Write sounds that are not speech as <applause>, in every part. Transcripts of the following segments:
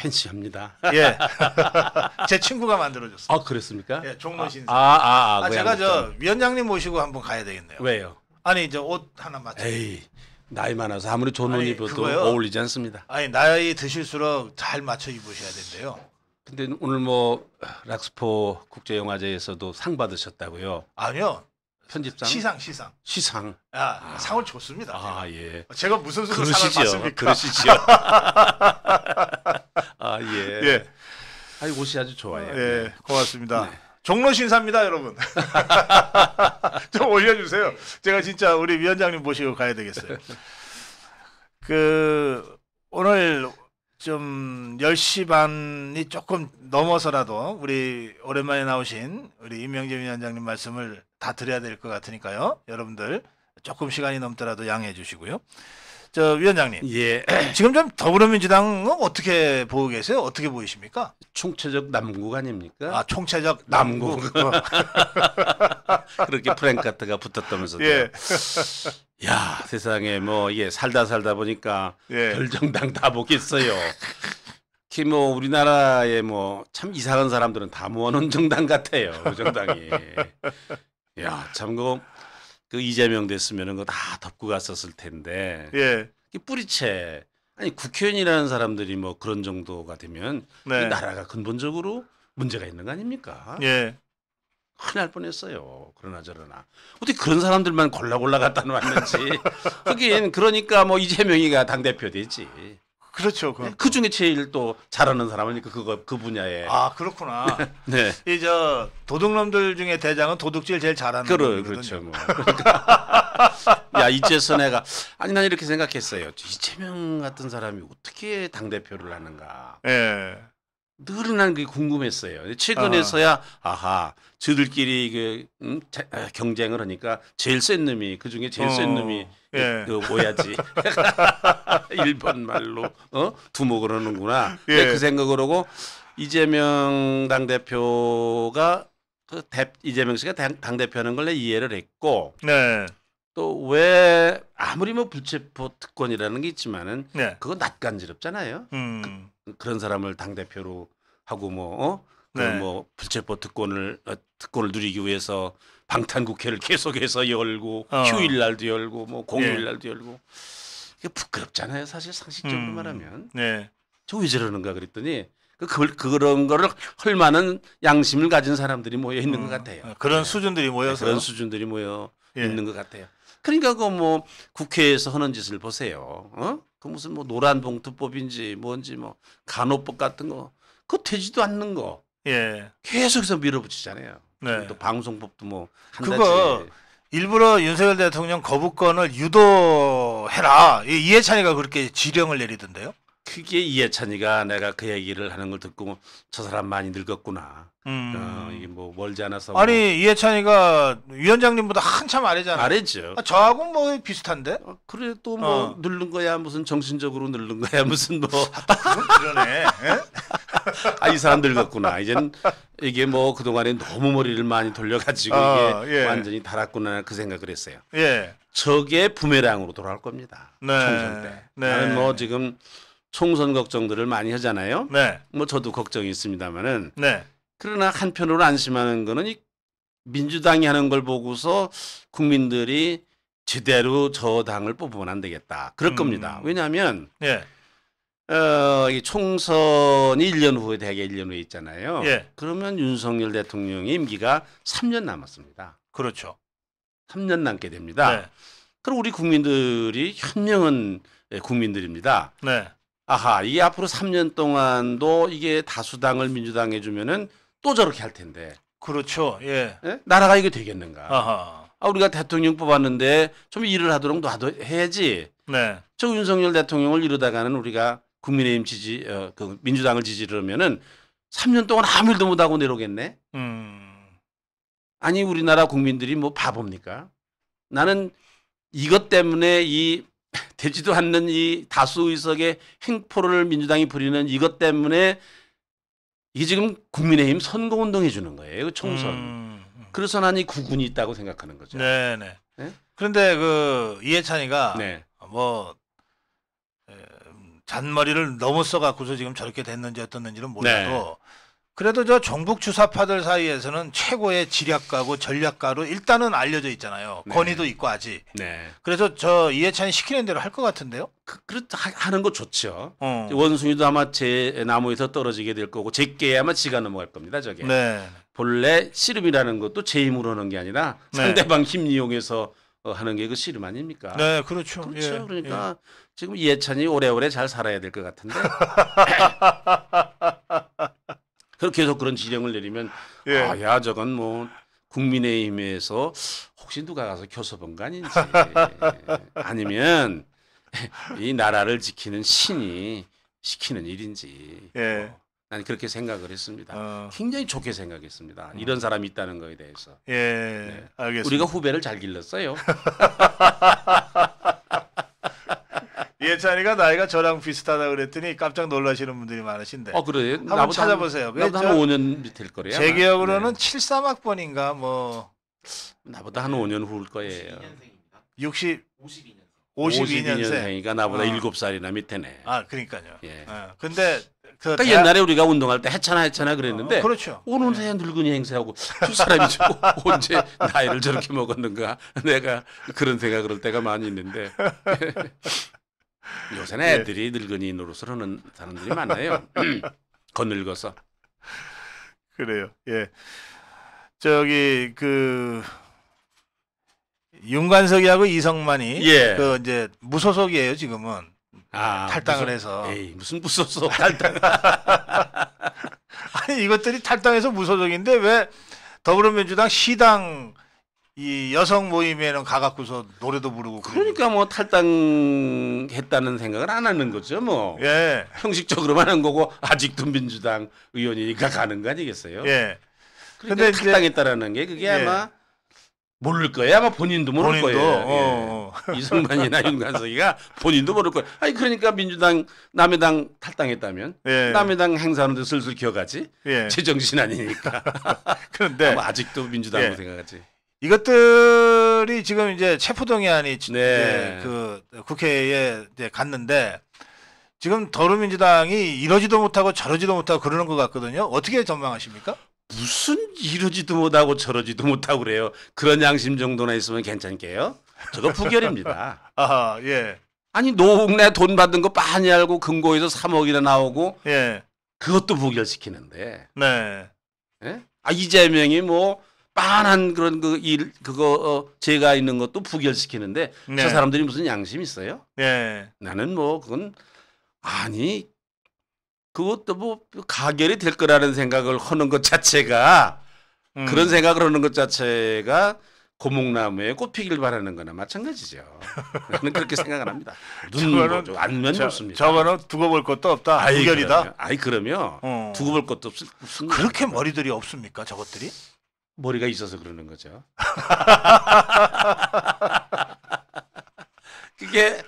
팬시합니다. 예. <laughs> 제 친구가 만들어줬어요. 아 그랬습니까? 예, 종로 아, 신사. 아, 아, 아, 아, 제가 안저 위원장님 모시고 한번 가야 되겠네요. 왜요? 아니 이옷 하나 맞춰. 에이 나이 많아서 아무리 좋은 아니, 입어도 그거요. 어울리지 않습니다. 아니 나이 드실수록 잘 맞춰 입으셔야 된대요. 근데 오늘 뭐 락스포 국제영화제에서도 상 받으셨다고요. 아니요. 편집장 시상 시상 시상 아, 상을 줬습니다. 아 예. 제가 무슨 수로 상을 받습니까? 그러시죠. <laughs> 아 예. 예. 아이 옷이 아주 좋아요. 예, 네. 고맙습니다. 네. 종로 신사입니다, 여러분. <laughs> 좀 올려주세요. 제가 진짜 우리 위원장님 모시고 가야 되겠어요. 그 오늘 좀 10시 반이 조금 넘어서라도 우리 오랜만에 나오신 우리 임명재 위원장님 말씀을 다 드려야 될 것 같으니까요. 여러분들 조금 시간이 넘더라도 양해해 주시고요. 저 위원장님. 예. <clears throat> 지금 좀 더불어민주당은 어떻게 보고 계세요? 어떻게 보이십니까? 총체적 남국 아닙니까? 아, 총체적 남국. <laughs> 그렇게 프랭카트가 붙었다면서요. 예. <laughs> 야, 세상에 뭐 이게 살다 살다 보니까 예. 별정당 다 보겠어요. 특히 뭐 우리나라에 뭐 참 이상한 사람들은 다 모아놓은 정당 같아요. 그 정당이. 야, 참 그거 그 이재명 됐으면은 그다 덮고 갔었을 텐데. 예. 이 뿌리채 아니 국회의원이라는 사람들이 뭐 그런 정도가 되면 네. 이 나라가 근본적으로 문제가 있는 거 아닙니까? 예. 큰일 날 뻔했어요. 그러나 저러나 어떻게 그런 사람들만 골라 골라 갔다 놓았는지. <laughs> 하긴 그러니까 뭐 이재명이가 당 대표 되지. 그렇죠. 그, 네, 그 중에 제일 또 잘하는 사람이니까 그거 그 분야에. 아 그렇구나. <laughs> 네. 이저 도둑놈들 중에 대장은 도둑질 제일 잘하는. 그래 그렇죠. 뭐. 그러니까. <laughs> 야 이제서 내가 아니 난 이렇게 생각했어요. 이재명 같은 사람이 어떻게 당 대표를 하는가. 예. 늘어난 게 궁금했어요. 최근에서야 아. 하 저들끼리 그 음, 자, 아, 경쟁을 하니까 제일 센 놈이 그 중에 제일 어. 센 놈이 예. 그 뭐야지 그 <laughs> <laughs> 일본 말로 어 두목을 하는구나. 예. 그 생각을 하고 이재명 당 대표가 그 대, 이재명 씨가 당 대표하는 걸 이해를 했고 네. 또왜 아무리 뭐 불체포 특권이라는 게 있지만은 네. 그건 낯간지럽잖아요. 음. 그, 런 사람을 당 대표로 하고 뭐 어? 네. 뭐 불체포 특권을 어, 특권을 누리기 위해서 방탄국회를 <laughs> 계속해서 열고 어. 휴일 날도 열고 뭐 공휴일 예. 날도 예. 열고 이게 부끄럽잖아요 사실 상식적으로 음. 말하면 네. 저왜 저러는가 그랬더니 그, 걸 그런 거를 헐 만한 양심을 가진 사람들이 모여 있는 음. 것 같아요 아, 그런 네. 수준들이 네, 모여서 그런 수준들이 모여 예. 있는 것 같아요 그러니까 그 뭐 국회에서 하는 짓을 보세요 어? 그 무슨 뭐 노란 봉투법인지 뭔지 뭐 간호법 같은 거 그거 되지도 않는 거. 예. 계속해서 밀어붙이잖아요. 네. 또 방송법도 뭐 그거 일부러 윤석열 대통령 거부권을 유도해라. 이해찬이가 그렇게 지령을 내리던데요. 그게 이해찬이가 내가 그 얘기를 하는 걸 듣고 저 사람 많이 늙었구나. 음. 어, 이게 뭐 멀지 않아서. 아니 뭐. 이해찬이가 위원장님보다 한참 아래잖아. 아래죠. 아, 저하고 뭐 비슷한데? 어, 그래 또뭐 어. 늙는 거야 무슨 정신적으로 늙는 거야 무슨 뭐. <laughs> 아, 그러네. 예? 아이 사람 늙었구나. 이젠 이게 뭐 그동안에 너무 머리를 많이 돌려가지고 어, 이게 예. 완전히 달았구나 그 생각을 했어요. 예. 저게 부메랑으로 돌아올 겁니다. 네. 총선 때. 네. 나는 뭐 지금 총선 걱정들을 많이 하잖아요. 네. 뭐 저도 걱정이 있습니다만은. 네. 그러나 한편으로 안심하는 거는 이 민주당이 하는 걸 보고서 국민들이 제대로 저 당을 뽑으면 안 되겠다. 그럴 음. 겁니다. 왜냐하면 예. 어, 이 총선이 1년 후에 대개 1년 후에 있잖아요. 예. 그러면 윤석열 대통령의 임기가 3년 남았습니다. 그렇죠. 3년 남게 됩니다. 네. 그럼 우리 국민들이 현명한 예, 국민들입니다. 네. 아하 이 앞으로 3년 동안도 이게 다수당을 민주당 해주면은 또 저렇게 할 텐데. 그렇죠. 예. 예? 나라가 이게 되겠는가. 아하. 아 우리가 대통령 뽑았는데 좀 일을 하도록 놔둬 해야지. 네. 저 윤석열 대통령을 이러다가는 우리가 국민의힘 지지 어, 그 민주당을 지지하면은 3년 동안 아무 일도 못 하고 내려오겠네. 음. 아니 우리나라 국민들이 뭐 바보입니까? 나는 이것 때문에 이 되지도 않는 이 다수 의석의 횡포를 민주당이 부리는 이것 때문에 이게 지금 국민의힘 선거운동 해주는 거예요. 그 총선. 음. 음. 그래서 난 이 구군이 있다고 생각하는 거죠. 네네. 네. 네? 그런데 그 이해찬이가 네. 뭐 잔머리를 넘어 써갖고서 지금 저렇게 됐는지 어떻는지는 몰라도 네. 그래도 저 종북 주사파들 사이에서는 최고의 지략가고 전략가로 일단은 알려져 있잖아요. 네. 권위도 있고 아직. 네. 그래서 저 이해찬이 시키는 대로 할 것 같은데요. 그, 그렇 하는 거 좋죠. 어. 원숭이도 아마 제 나무에서 떨어지게 될 거고 제게 아마 지가 넘어갈 겁니다. 저게. 네. 본래 씨름이라는 것도 제 힘으로 하는 게 아니라 네. 상대방 힘 이용해서 어, 하는 게 그 씨름 아닙니까? 네, 그렇죠. 그렇죠. 예, 그러니까 예. 지금 이해찬이 오래오래 잘 살아야 될 것 같은데. <laughs> 그렇게 계속 그런 지령을 내리면 예. 아야 저건 뭐 국민의힘에서 혹시 누가 가서 교섭한 거 아닌지 <laughs> 아니면 이 나라를 지키는 신이 시키는 일인지 예. 뭐, 난 그렇게 생각을 했습니다. 어. 굉장히 좋게 생각했습니다. 이런 사람이 있다는 거에 대해서. 예, 네. 알겠습니다. 우리가 후배를 잘 길렀어요. <laughs> 예찬이가 나이가 저랑 비슷하다 그랬더니 깜짝 놀라시는 분들이 많으신데. 어 그래. 한번 찾아보세요. 나보다 한 5년 밑일 거래요. 제 기억으로는 네. 73학번인가 뭐. 나보다 한 5년 후일 거예요. 60. 52년생. 52년생. 이니까 나보다 어. 7살이나 밑에네. 아 그러니까요. 예. 어. 근데 그 그러니까 대학... 옛날에 우리가 운동할 때 해차나 해차나 그랬는데 어, 그렇죠. 오늘 네. 늙은이 행세하고 두 사람이 <laughs> 언제 나이를 저렇게 먹었는가 내가 그런 생각을 할 때가 많이 있는데 <laughs> 요새는 예. 애들이 늙은이 노릇을 하는 사람들이 많아요. 건늙어서 <clears throat> 그래요. 예. 저기 그 윤관석이하고 이성만이 예. 그 이제 무소속이에요 지금은 아, 탈당을 무소, 해서 에이, 무슨 무소속 탈당 <laughs> 아니 이것들이 탈당해서 무소속인데 왜 더불어민주당 시당 이 여성 모임에는 가갖고서 노래도 부르고 그러니까, 그러니까 뭐 탈당했다는 생각을 안 하는 거죠 뭐 예. 형식적으로만 한 거고 아직도 민주당 의원이니까 가는 거 아니겠어요? 예. 그런데 그러니까 탈당했다라는 게 그게 예. 아마 모를 거예요. 아마 본인도 모를 본인도, 거예요. 어. 예. 어, 어. 이승만이나 <laughs> 윤관석이가 본인도 모를 거예요. 아니 그러니까 민주당 남의당 탈당했다면 예. 남의당 행사하는데 슬슬 기어가지 예. 제정신 아니니까. <laughs> 그런데 아마 아직도 민주당으로 예. 생각하지. 이것들이 지금 이제 체포동의안이 네. 그 국회에 이제 갔는데 지금 더불어민주당이 이러지도 못하고 저러지도 못하고 그러는 것 같거든요. 어떻게 전망하십니까? 무슨 이러지도 못하고 저러지도 못하고 그래요. 그런 양심 정도나 있으면 괜찮게요. 저도 부결입니다. <laughs> 아 예. 아니 노웅래 돈 받은 거 많이 알고 금고에서 3억이나 나오고 예. 그것도 부결시키는데. 네. 예? 아 이재명이 뭐 빤한 그런 그 일 그거 어, 제가 있는 것도 부결시키는데 네. 저 사람들이 무슨 양심 이 있어요? 네. 나는 뭐 그건 아니 그것도 뭐 가결이 될 거라는 생각을 하는 것 자체가 음. 그런 생각을 하는 것 자체가 고목나무에 꽃 피길 바라는 거나 마찬가지죠. 저는 그렇게 생각을 합니다. <laughs> 눈으로 안면 좋습니다. 저거는 두고 볼 것도 없다. 아이, 결이다 아이 그러면 어. 두고 볼 것도 없을 그렇게 머리들이 없습니까 저것들이? 머리가 있어서 그러는 거죠. <laughs> 그게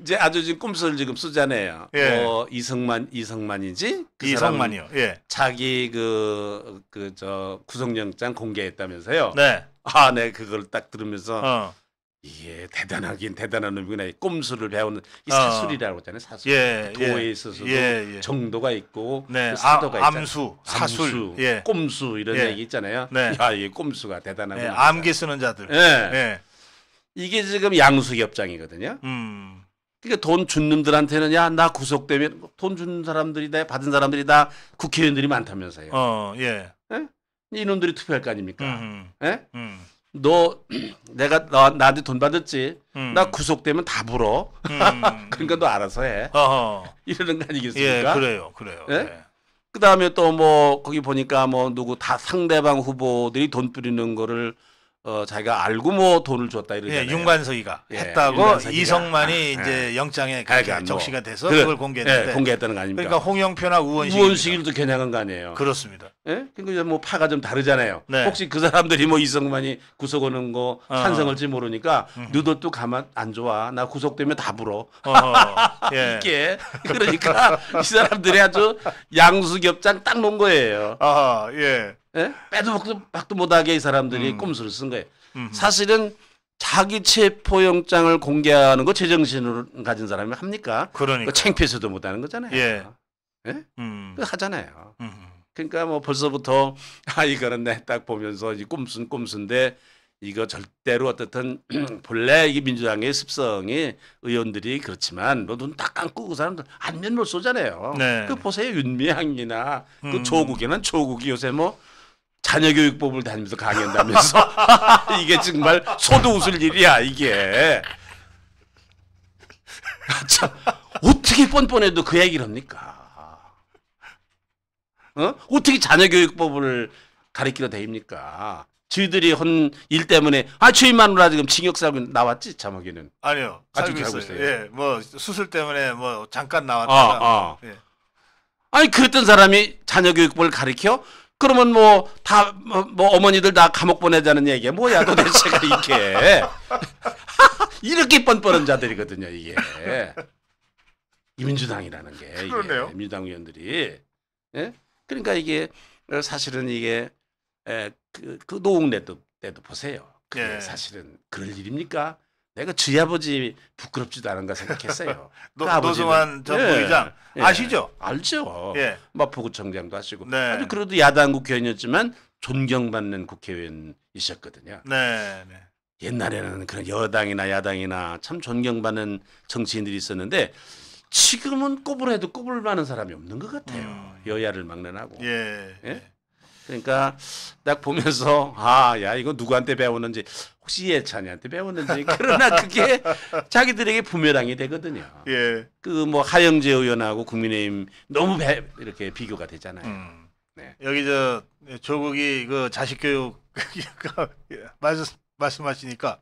이제 아주 지금 꼼수를 지금 쓰잖아요. 예. 어, 이성만 이성만이지그 이성만이요. 예. 자기 그 그 저 구속영장 공개했다면서요. 네. 아, 네 그걸 딱 들으면서 어. 이게 대단하긴 대단한 놈이구나. 이 꼼수를 배우는 이 어. 사술이라고 하잖아요. 사술. 예, 그 도에 예. 있어서도 예, 예. 정도가 있고 네. 그 아, 사도가 아, 있잖아요. 암수, 사술, 암수, 예. 꼼수 이런 예. 얘기 있잖아요. 네. 야, 아, 이 꼼수가 대단하구나. 암기 쓰는 자들. 예. 이게 지금 양수협장이거든요 음. 그러니까 돈준 놈들한테는 야나 구속되면 돈 준 사람들이다 받은 사람들이다 국회의원들이 많다면서요. 어, 예. 에? 이놈들이 투표할 거 아닙니까? 음, 예? 음. 너 내가 너, 나한테 돈 받았지. 음. 나 구속되면 다 불어. 음. <laughs> 그러니까 너 알아서 해. 어허. 이러는 거 아니겠습니까? 예, 그래요, 그래요. 예? 네. 그다음에 또 뭐 거기 보니까 뭐 누구 다 상대방 후보들이 돈 뿌리는 거를 어, 자기가 알고 뭐 돈을 줬다 이러잖아요. 예, 윤관석이가 예, 했다고 윤관석이가. 이성만이 아, 아, 이제 아. 영장에 그러니까 적시가 뭐 돼서 뭐, 그걸 공개했는데 예, 공개했다는 거 아닙니까? 그러니까 홍영표나 우원식 우원식일도 겨냥한 거 아니에요. 그렇습니다. 예? 그러니까 뭐 파가 좀 다르잖아요. 네. 혹시 그 사람들이 뭐 이성만이 구속 오는 거 어. 찬성할지 모르니까 누도또 음. 가만 안 좋아. 나 구속되면 다 불어. 어. <laughs> 예. 이게 그러니까 이 사람들이 아주 양수겹장 딱 놓은 거예요. 아 예. 예? 빼도 박도, 박도 못하게 이 사람들이 음. 꼼수를 쓴 거예요. 음흠. 사실은 자기 체포영장을 공개하는 거 제정신으로 가진 사람이 합니까? 그러니까 그 창피해서도 못하는 거잖아요. 예. 예? 음. 하잖아요. 음흠. 그러니까 뭐 벌써부터 아 이거는 내딱 보면서 이 꼼순 꼼순데 이거 절대로 어떻든 <clears throat> 본래 이 민주당의 습성이 의원들이 그렇지만 뭐 눈딱 감고 그 사람들 안면을 쏘잖아요. 네. 그 보세요 윤미향이나 그 음. 조국이는 조국이 요새 뭐 자녀교육법을 다니면서 강연다면서 <laughs> 이게 정말 소도 웃을 일이야 이게 <laughs> 참 어떻게 뻔뻔해도 그 얘기를 합니까 어? 어떻게 자녀교육법을 가리키러 대입니까 저희들이 헌 일 때문에 아저인만 누나 지금 징역 살고 나왔지 자막이는 아니요 아직 살고 있어요. 예, 뭐 수술 때문에 뭐 잠깐 아, 나왔다가 아, 아. 예. 아니 그랬던 사람이 자녀 교육법을 가리켜 그러면 뭐다뭐 뭐, 뭐 어머니들 다 감옥 보내자는 얘기야. 뭐야 도대체가 이게 <laughs> 이렇게 뻔뻔한 자들이거든요 이게 민주당이라는 게 그러네요. 이게 민주당 의원들이 예? 그러니까 이게 사실은 이게 에, 그, 그 노웅래 도 때도 보세요. 그 예. 사실은 그럴 일입니까? 내가 지 아버지 부끄럽지도 않은가 생각했어요. <laughs> 그 노승환 전 예. 부의장 예, 아시죠? 알죠. 예. 마포구청장도 하시고 네. 아주 그래도 야당 국회의원이었지만 존경받는 국회의원이셨거든요. 네, 네. 옛날에는 그런 여당이나 야당이나 참 존경받는 정치인들이 있었는데 지금은 꼽으 해도 꼽을 만한 사람이 없는 것 같아요. 음. 여야를 막론하고. 예. 예? 그러니까 딱 보면서 아, 야, 이거 누구한테 배웠는지 혹시 예찬이한테 배웠는지 그러나 그게 자기들에게 부메랑이 되거든요. 예. 그 뭐 하영재 의원하고 국민의힘 너무 배, 이렇게 비교가 되잖아요. 음. 네. 여기 저 예, 조국이 그 자식 교육 <laughs> 말씀 말씀하시니까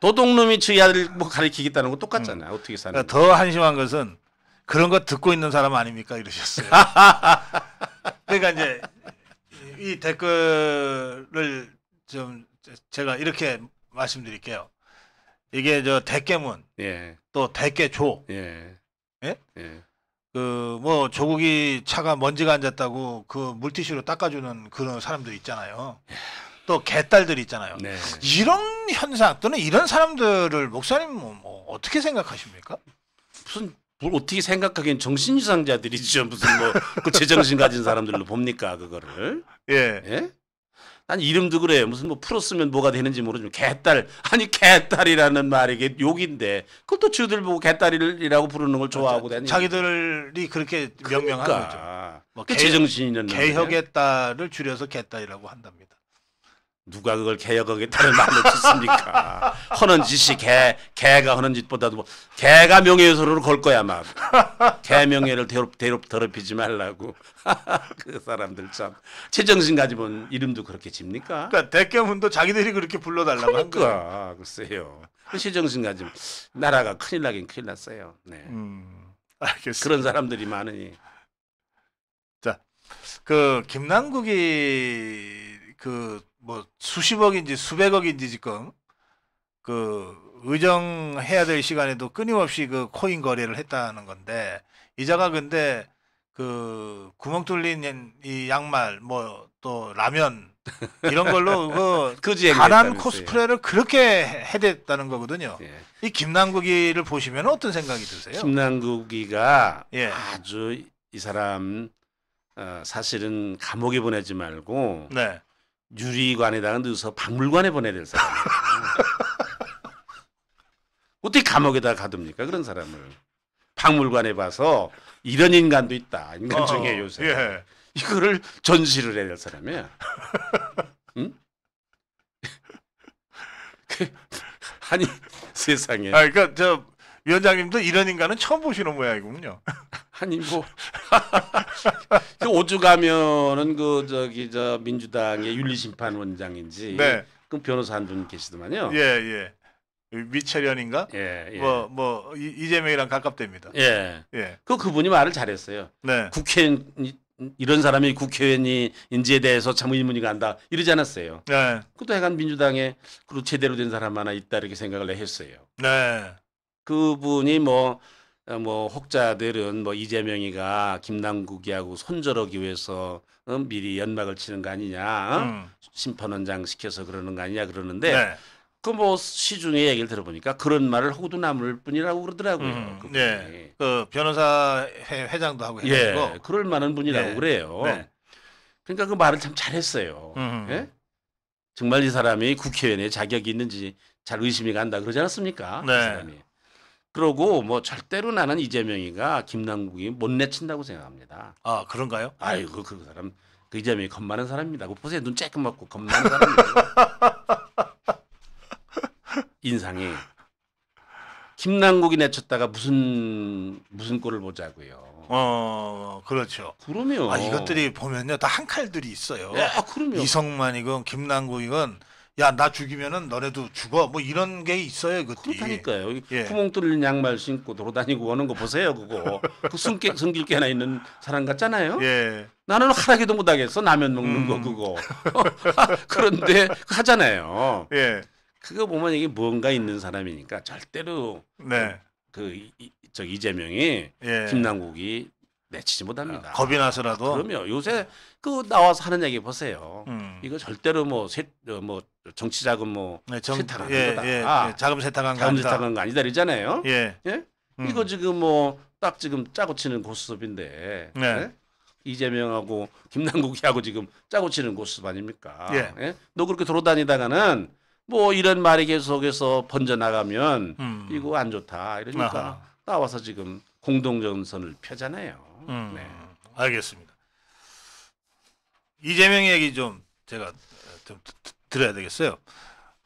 도둑놈이 지 아들 뭐 가르치겠다는 거 똑같잖아요. 음. 어떻게 사는? 그러니까 더 한심한 것은 그런 거 듣고 있는 사람 아닙니까 이러셨어요. <laughs> 그러니까 이제 이 댓글을 좀 제가 이렇게 말씀드릴게요. 이게 저 대깨문, 예. 또 대깨조, 예. 예? 예. 그 뭐 조국이 차가 먼지가 앉았다고 그 물티슈로 닦아주는 그런 사람들 있잖아요. 예. 또 개딸들 있잖아요. 네. 이런 현상 또는 이런 사람들을 목사님 뭐, 뭐 어떻게 생각하십니까? 무슨 뭘 뭐 어떻게 생각하기엔 정신이상자들이죠 <laughs> 무슨 뭐 그 제정신 가진 사람들로 봅니까 그거를 예. 예? 난 이름도 그래요 무슨 뭐 풀었으면 뭐가 되는지 모르지만 개딸 아니 개딸이라는 말이 게 욕인데 그것도 주들 보고 개딸이라고 부르는 걸 좋아하고 다니 자기들이 그렇게 명명하는 그러니까. 거죠 뭐그개 제정신이라는 개혁의 딸을 줄여서 개딸이라고 한답니다 누가 그걸 개혁하겠다는 말로 짓습니까? <laughs> 허는 짓이 개, 개가 허는 짓보다도 뭐, 개가 명예훼손로걸 거야, 막. 개 명예를 대롭, 대롭, 더럽히지 말라고. <laughs> 그 사람들 참. 제정신 가지면 이름도 그렇게 집니까? 그니까 대깨문도 자기들이 그렇게 불러달라고 그러니까, 그 거야. 글쎄요. 제정신 가지면 나라가 큰일 나긴 큰일 났어요. 네. 음, 알겠습니다. 그런 사람들이 많으니. 자, 그 김남국이 그뭐 수십억인지 수백억인지 지금 그 의정해야 될 시간에도 끊임없이 그 코인 거래를 했다는 건데 이자가 근데 그 구멍 뚫린 이 양말 뭐 또 라면 이런 걸로 <laughs> 그 그지 가난 코스프레를 그렇게 해댔다는 거거든요. 예. 이 김남국이를 보시면 어떤 생각이 드세요? 김남국이가 예. 아주 이 사람 어, 사실은 감옥에 보내지 말고 네. 유리관에다가 넣어서 박물관에 보내야 될 사람. <laughs> 어떻게 감옥에다 가둡니까? 그런 사람을. 박물관에 봐서 이런 인간도 있다. 인간 중에 어, 요새. 예. 이거를 전시를 해야 될 사람이야. <laughs> 응? <laughs> 그, 아니 세상에. 아, 그러니까 저 위원장님도 이런 인간은 처음 보시는 모양이군요. 아니 뭐그오죽하면은그 <laughs> 저기 저 민주당의 윤리심판원장인지 네. 그 변호사 한 분 계시더만요. 예 예. 위철현인가? 예, 예. 뭐, 뭐, 이재명이랑 가깝답니다. 예. 예. 그, 그분이 말을 잘했어요. 네. 국회의원, 이런 사람이 국회의원인지에 대해서 참 의문이 간다. 이러지 않았어요. 네. 그것도 해간 민주당에 그 제대로 된 사람 하나 있다. 이렇게 생각을 했어요. 네. 그분이 뭐, 어, 뭐 혹자들은 뭐 이재명이가 김남국이하고 손절하기 위해서 어? 미리 연막을 치는 거 아니냐 어? 음. 심판원장 시켜서 그러는 거 아니냐 그러는데 네. 그뭐 시중에 얘기를 들어보니까 그런 말을 호두 남을 뿐이라고 그러더라고요. 음, 그 네. 그 변호사 회, 장도 하고 예, 해가지고 예, 그럴 만한 분이라고 네. 그래요. 네. 그러니까 그 말을 참 잘했어요. 음. 예? 정말 이 사람이 국회의원의 자격이 있는지 잘 의심이 간다 그러지 않았습니까? 네. 그 사람이. 그러고 뭐 절대로 나는 이재명이가 김남국이 못 내친다고 생각합니다. 아 그런가요? 아이고 그, 그 사람 그 이재명이 겁 많은 사람입니다. 그 보세요 눈 쬐끔 맞고 겁 많은 사람이에요. <laughs> 인상이 김남국이 내쳤다가 무슨 무슨 꼴을 보자고요. 어 그렇죠. 그러요아 이것들이 보면요 다 한 칼들이 있어요. 아 어, 그러면 이성만이건 김남국이건 야나 죽이면은 너네도 죽어 뭐 이런 게 있어요 그 그렇다니까요. 예. 구멍 뚫린 양말 신고 돌아다니고 오는 거 보세요 그거. 그 숨길 숨길 게 하나 있는 사람 같잖아요. 예. 나는 하라기도 못하겠어 라면 먹는 음. 거 그거. <laughs> 그런데 하잖아요. 예. 그거 보면 이게 뭔가 있는 사람이니까 절대로 네. 그, 그 이, 저 이재명이 예. 김남국이 내치지 못합니다. 아, 겁이 나서라도. 아, 그럼요. 요새 그 나와서 하는 얘기 보세요. 음. 이거 절대로 뭐, 세, 어, 뭐 정치 자금 뭐 네, 정, 세탁한 예, 거다. 예, 아, 예, 자금 세탁한 자금 거 세탁한 거 아니다 이잖아요. 예. 예? 음. 이거 지금 뭐 딱 지금 짜고 치는 고수습인데 네. 네? 이재명하고 김남국이하고 지금 짜고 치는 고수습 아닙니까? 예. 예? 너 그렇게 돌아다니다가는 뭐 이런 말이 계속해서 번져 나가면 음. 이거 안 좋다 이러니까 아하. 나와서 지금 공동전선을 펴잖아요. 음. 음, 네. 알겠습니다. 이재명 얘기 좀 제가 좀 들어야 되겠어요.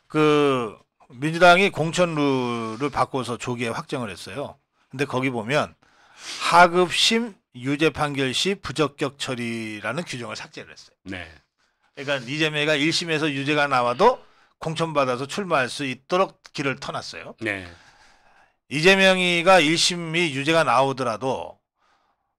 그 민주당이 공천 룰을 바꿔서 조기에 확정을 했어요. 근데 거기 보면 하급심 유죄 판결 시 부적격 처리라는 규정을 삭제를 했어요. 네. 그러니까 이재명이가 1심에서 유죄가 나와도 공천받아서 출마할 수 있도록 길을 터놨어요. 네. 이재명이가 1심이 유죄가 나오더라도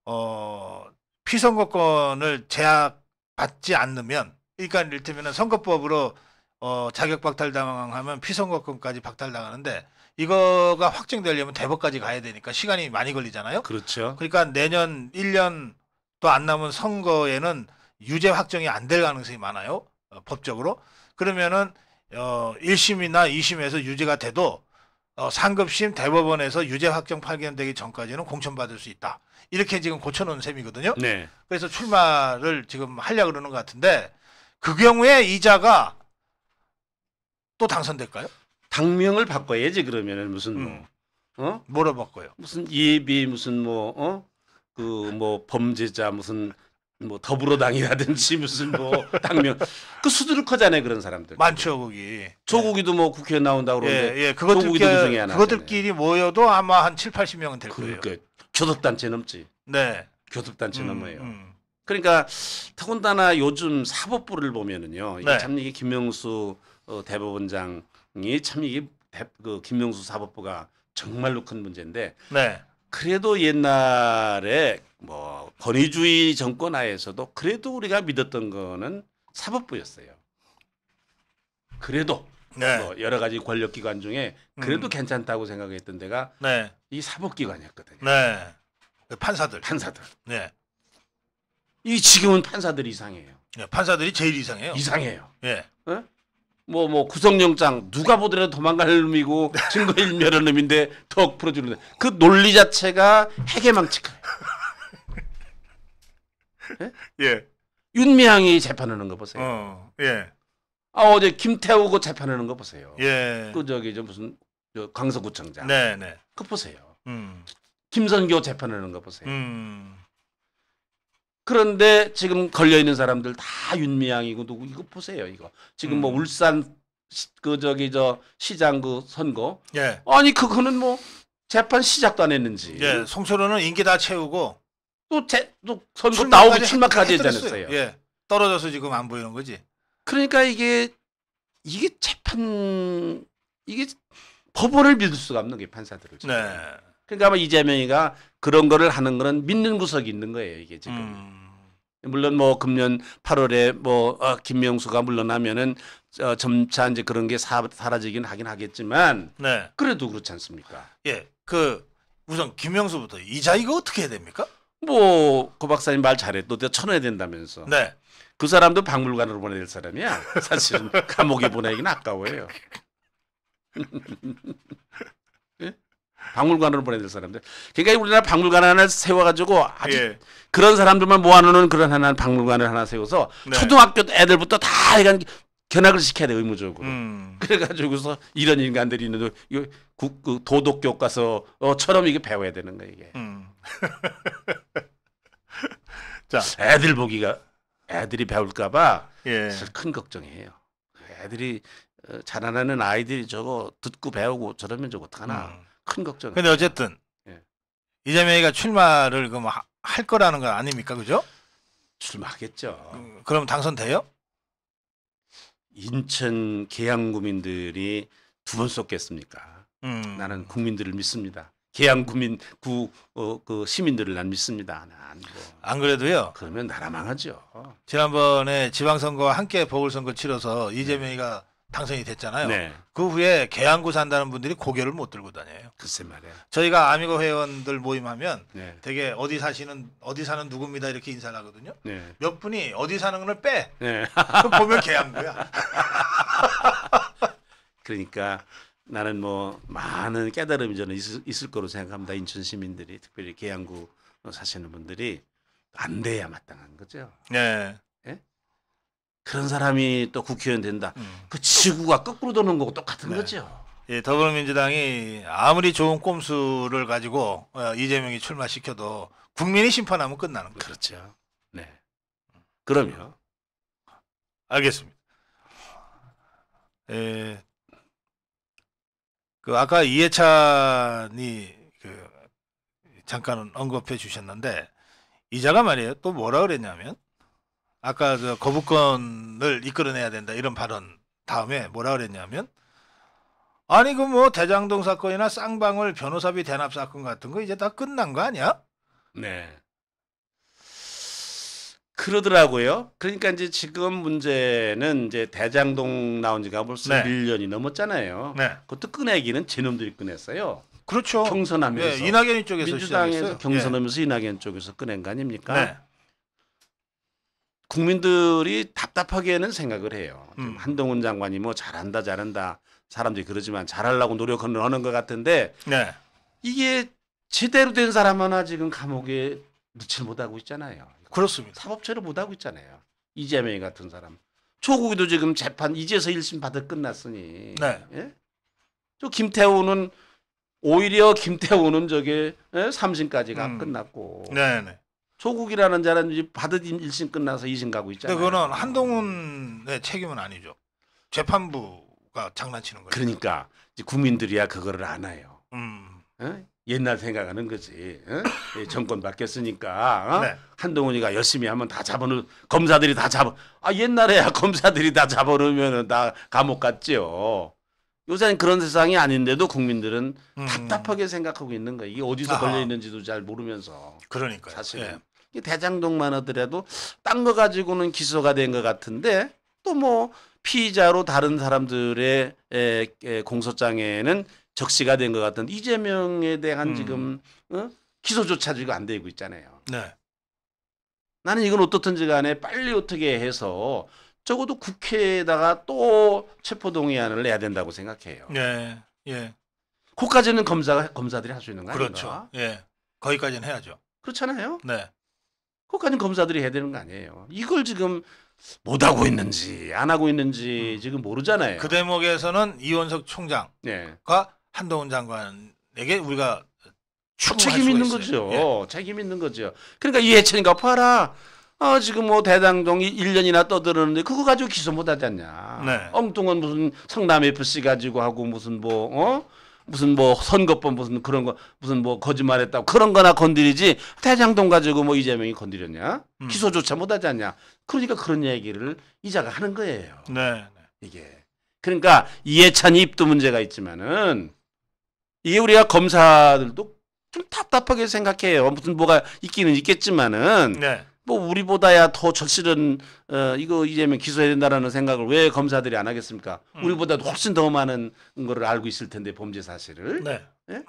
어, 피선거권을 제약받지 않으면 그러니까 이를테면 선거법으로 어, 자격 박탈당하면 피선거권까지 박탈당하는데 이거가 확정되려면 대법까지 가야 되니까 시간이 많이 걸리잖아요. 그렇죠. 그러니까 내년 1년 도안 남은 선거에는 유죄 확정이 안 될 가능성이 많아요. 어, 법적으로. 그러면은 어, 1심이나 2심에서 유죄가 돼도 어, 상급심 대법원에서 유죄 확정 판결되기 전까지는 공천받을 수 있다. 이렇게 지금 고쳐놓은 셈이거든요. 네. 그래서 출마를 지금 하려고 그러는 것 같은데 그 경우에 이자가 또 당선될까요? 당명을 바꿔야지 그러면은 무슨 뭐, 음. 뭐 어? 뭐로 바꿔요? 무슨 예비 무슨 뭐 어? 그뭐 범죄자 무슨 뭐 더불어당이라든지 <laughs> 무슨 뭐 당명 그 수두룩하잖아요 그런 사람들 많죠 거기 조국이도 네. 뭐 국회 에 나온다 예, 그러는데 예, 예. 그것들 조국이도 그 중에 하나 그것들끼리 모여도 아마 한 7, 80명은 될 그러니까 거예요. 교섭단체 넘지. 네. 교섭단체 음, 넘어요. 음. 그러니까 타군다나 요즘 사법부를 보면은요. 이 네. 참 이게 김명수 어, 대법원장이 참 이게 대, 그 김명수 사법부가 정말로 큰 문제인데. 네. 그래도 옛날에 뭐 권위주의 정권 하에서도 그래도 우리가 믿었던 거는 사법부였어요. 그래도 네. 뭐 여러 가지 권력기관 중에 그래도 음. 괜찮다고 생각했던 데가 네. 이 사법기관이었거든요. 네. 그 판사들. 판사들. 네. 이 지금은 판사들이 이상해요. 네, 판사들이 제일 이상해요. 이상해요. 예. 어? 뭐, 뭐, 구속영장, 누가 보더라도 도망갈 놈이고, <laughs> 증거일멸한 놈인데, 턱 풀어주는데, 그 논리 자체가 해괴망측해 <laughs> 예? 예. 윤미향이 재판하는 거 보세요. 어, 예. 아 어제 김태우 그 재판하는 거 보세요. 예. 그 저기 저 무슨 저 강서구청장. 네네. 그 보세요. 음. 김선교 재판하는 거 보세요. 음. 그런데 지금 걸려 있는 사람들 다 윤미향이고 누구 이거 보세요 이거 지금 뭐 음. 뭐 울산 시, 그 저기 저 시장 그 선거. 예. 아니 그거는 뭐 재판 시작도 안 했는지. 예. 송철호는 인기 다 채우고 또제또 선거 나오기 출마까지 했잖아요. 예. 떨어져서 지금 안 보이는 거지. 그러니까 이게 이게 재판 이게 법원을 믿을 수가 없는 게 판사들을. 지금. 네. 그러니까 아마 이재명이가 그런 거를 하는 거는 믿는 구석이 있는 거예요 이게 지금. 음. 물론 뭐 금년 8월에 뭐 어, 김명수가 물러나면은 어, 점차 이제 그런 게 사, 사라지긴 하긴 하겠지만 네. 그래도 그렇지 않습니까? 예. 그 우선 김명수부터 이자 이거 어떻게 해야 됩니까? 뭐 고 박사님 말잘했 내가 쳐내야 된다면서. 네. 그 사람도 박물관으로 보내야 될 사람이야. 사실은 감옥에 보내기는 아까워요. <laughs> 예? 박물관으로 보내야 될 사람들. 그러니까 우리나라 박물관 하나 세워가지고 아주 예. 그런 사람들만 모아놓는 그런 하나 박물관을 하나 세워서 네. 초등학교 애들부터 다 약간 견학을 시켜야 돼 의무적으로. 음. 그래가지고서 이런 인간들이 있는데 그 도덕 교과서처럼 어, 이게 배워야 되는 거 이게. 음. <laughs> 자, 애들 보기가 애들이 배울까봐 예. 큰 걱정이에요. 애들이 어, 자라나는 아이들이 저거 듣고 배우고 저러면 저거 어떡하나 음. 큰 걱정. 근데 어쨌든 예. 이재명이가 출마를 그럼 할 거라는 건 아닙니까, 그죠? 출마하겠죠. 음, 그럼 당선돼요? 인천 계양 구민들이 두번 쏟겠습니까? 음. 나는 국민들을 믿습니다. 개항 구민 구 어, 그 시민들을 난 믿습니다. 난 뭐. 안 그래도요. 그러면 나라 망하죠. 지난번에 지방선거와 함께 보궐선거 치러서 이재명이가 네. 당선이 됐잖아요. 네. 그 후에 계양구 산다는 분들이 고개를 못 들고 다녀요. 글쎄 말이야. 저희가 아미고 회원들 모임하면 네. 되게 어디 사시는 어디 사는 누굽니다 이렇게 인사를 하거든요. 네. 몇 분이 어디 사는 걸 빼. 네. 보면 계양구야. <laughs> 그러니까 나는 뭐 많은 깨달음이 저는 있을, 있을 거로 생각합니다. 인천 시민들이 특별히 계양구 사시는 분들이 안 돼야 마땅한 거죠. 네. 예? 그런 사람이 또 국회의원 된다. 음. 그 지구가 거꾸로 도는 거고 똑같은 네. 거죠. 예, 더불어민주당이 아무리 좋은 꼼수를 가지고 어, 이재명이 출마시켜도 국민이 심판하면 끝나는 거죠. 그렇죠. 네. 그럼요. 알겠습니다. 예, 그 아까 이해찬이 그 잠깐 언급해 주셨는데 이자가 말이에요. 또 뭐라 그랬냐면 아까 그 거부권을 이끌어내야 된다 이런 발언 다음에 뭐라 그랬냐면 아니 그 뭐 대장동 사건이나 쌍방울 변호사비 대납 사건 같은 거 이제 다 끝난 거 아니야? 네. 그러더라고요. 그러니까 이제 지금 문제는 이제 대장동 나온 지가 벌써 네. 1년이 넘었잖아요. 네. 그것도 꺼내기는 제놈들이 꺼냈어요. 그렇죠. 경선하면서 네, 이낙연 쪽에서 민주당에서 예. 경선하면서 예. 이낙연 쪽에서 꺼낸 거 아닙니까? 네. 국민들이 답답하게는 생각을 해요. 음. 한동훈 장관이 뭐 잘한다 잘한다 사람들이 그러지만 잘하려고 노력을 하는 것 같은데 네. 이게 제대로 된 사람 하나 지금 감옥에 넣지 못하고 있잖아요. 그렇습니다. 사법처리 못하고 있잖아요. 이재명 같은 사람. 초국이도 지금 재판 이제서 1심 받아 끝났으니. 네. 예? 저 김태우는 오히려 김태우는 저게 예? 3심까지가 음. 끝났고. 네네. 네. 조국이라는 자는 받은 1심 끝나서 2심 가고 있잖아요. 그거는 한동훈의 책임은 아니죠. 재판부가 장난치는 거예요. 그러니까 국민들이야 그거를 안 해요. 음. 예? 옛날 생각하는 거지. 어? 정권 바뀌었으니까 어? 네. 한동훈이가 열심히 하면 다 잡아놓. 검사들이 다 잡아. 아 옛날에야 <laughs> 검사들이 다 잡아놓으면 다 감옥 갔지요. 요새는 그런 세상이 아닌데도 국민들은 음. 답답하게 생각하고 있는 거야 이게 어디서 아하. 걸려 있는지도 잘 모르면서. 그러니까 사실은 네. 예. 대장동만 하더라도 딴 거 가지고는 기소가 된 것 같은데 또 뭐 피의자로 다른 사람들의 에, 공소장에는 적시가 된 것 같은 이재명에 대한 음. 지금 어? 기소조차 지금 안 되고 있잖아요. 네. 나는 이건 어떻든지 간에 빨리 어떻게 해서 적어도 국회에다가 또 체포동의안을 내야 된다고 생각해요. 예, 예. 그까지는 검사가 검사들이 할 수 있는 거 그렇죠. 아닌가? 예. 거기까지는 해야죠. 그렇잖아요. 네. 그까지는 검사들이 해야 되는 거 아니에요. 이걸 지금 못 하고 있는지 안 하고 있는지 음. 지금 모르잖아요. 그 대목에서는 이원석 총장과 예. 한동훈 장관에게 우리가 책임 있는 거죠. 예. 책임 있는 거죠. 그러니까 이해찬이가 봐라. 어, 지금 뭐 대당동이 1년이나 떠들었는데 그거 가지고 기소 못 하잖냐. 네. 엉뚱한 무슨 성남 FC 가지고 하고 무슨 뭐, 어? 무슨 뭐 선거법 무슨 그런 거 무슨 뭐 거짓말했다고 그런 거나 건드리지 대장동 가지고 뭐 이재명이 건드렸냐 음. 기소조차 못 하지 않냐 그러니까 그런 얘기를 이자가 하는 거예요 네. 네. 이게 그러니까 이해찬 입도 문제가 있지만은 이게 우리가 검사들도 좀 답답하게 생각해요. 무슨 뭐가 있기는 있겠지만은 네. 뭐 우리보다야 더 절실한 어, 이거 이재명 기소해야 된다라는 생각을 왜 검사들이 안 하겠습니까? 음. 우리보다 훨씬 더 많은 걸 알고 있을 텐데 범죄 사실을. 네. 예?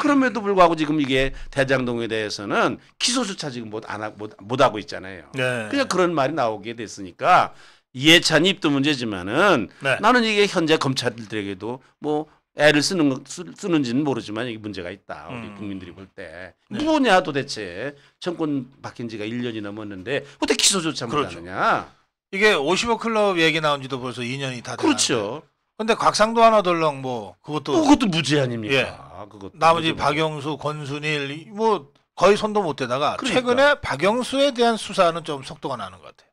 그럼에도 불구하고 지금 이게 대장동에 대해서는 기소조차 지금 못안 하, 못, 못 하고 있잖아요. 네. 그냥 그런 말이 나오게 됐으니까 이해찬 입도 문제지만은 네. 나는 이게 현재 검찰들에게도 뭐 애를 쓰는 거, 쓰는지는 모르지만 이게 문제가 있다. 우리 음. 국민들이 볼 때. 네. 뭐냐 도대체. 정권 바뀐 지가 1년이 넘었는데 어떻게 기소조차 그렇죠. 못하느냐. 이게 50억 클럽 얘기 나온 지도 벌써 2년이 다 됐는데. 그렇죠. 근데 곽상도 하나 덜렁 뭐 그것도 뭐 그것도 무죄 아닙니까? 예. 그것 나머지 무 박영수, 권순일 뭐 거의 손도 못 대다가 그러니까. 최근에 박영수에 대한 수사는 좀 속도가 나는 것 같아요.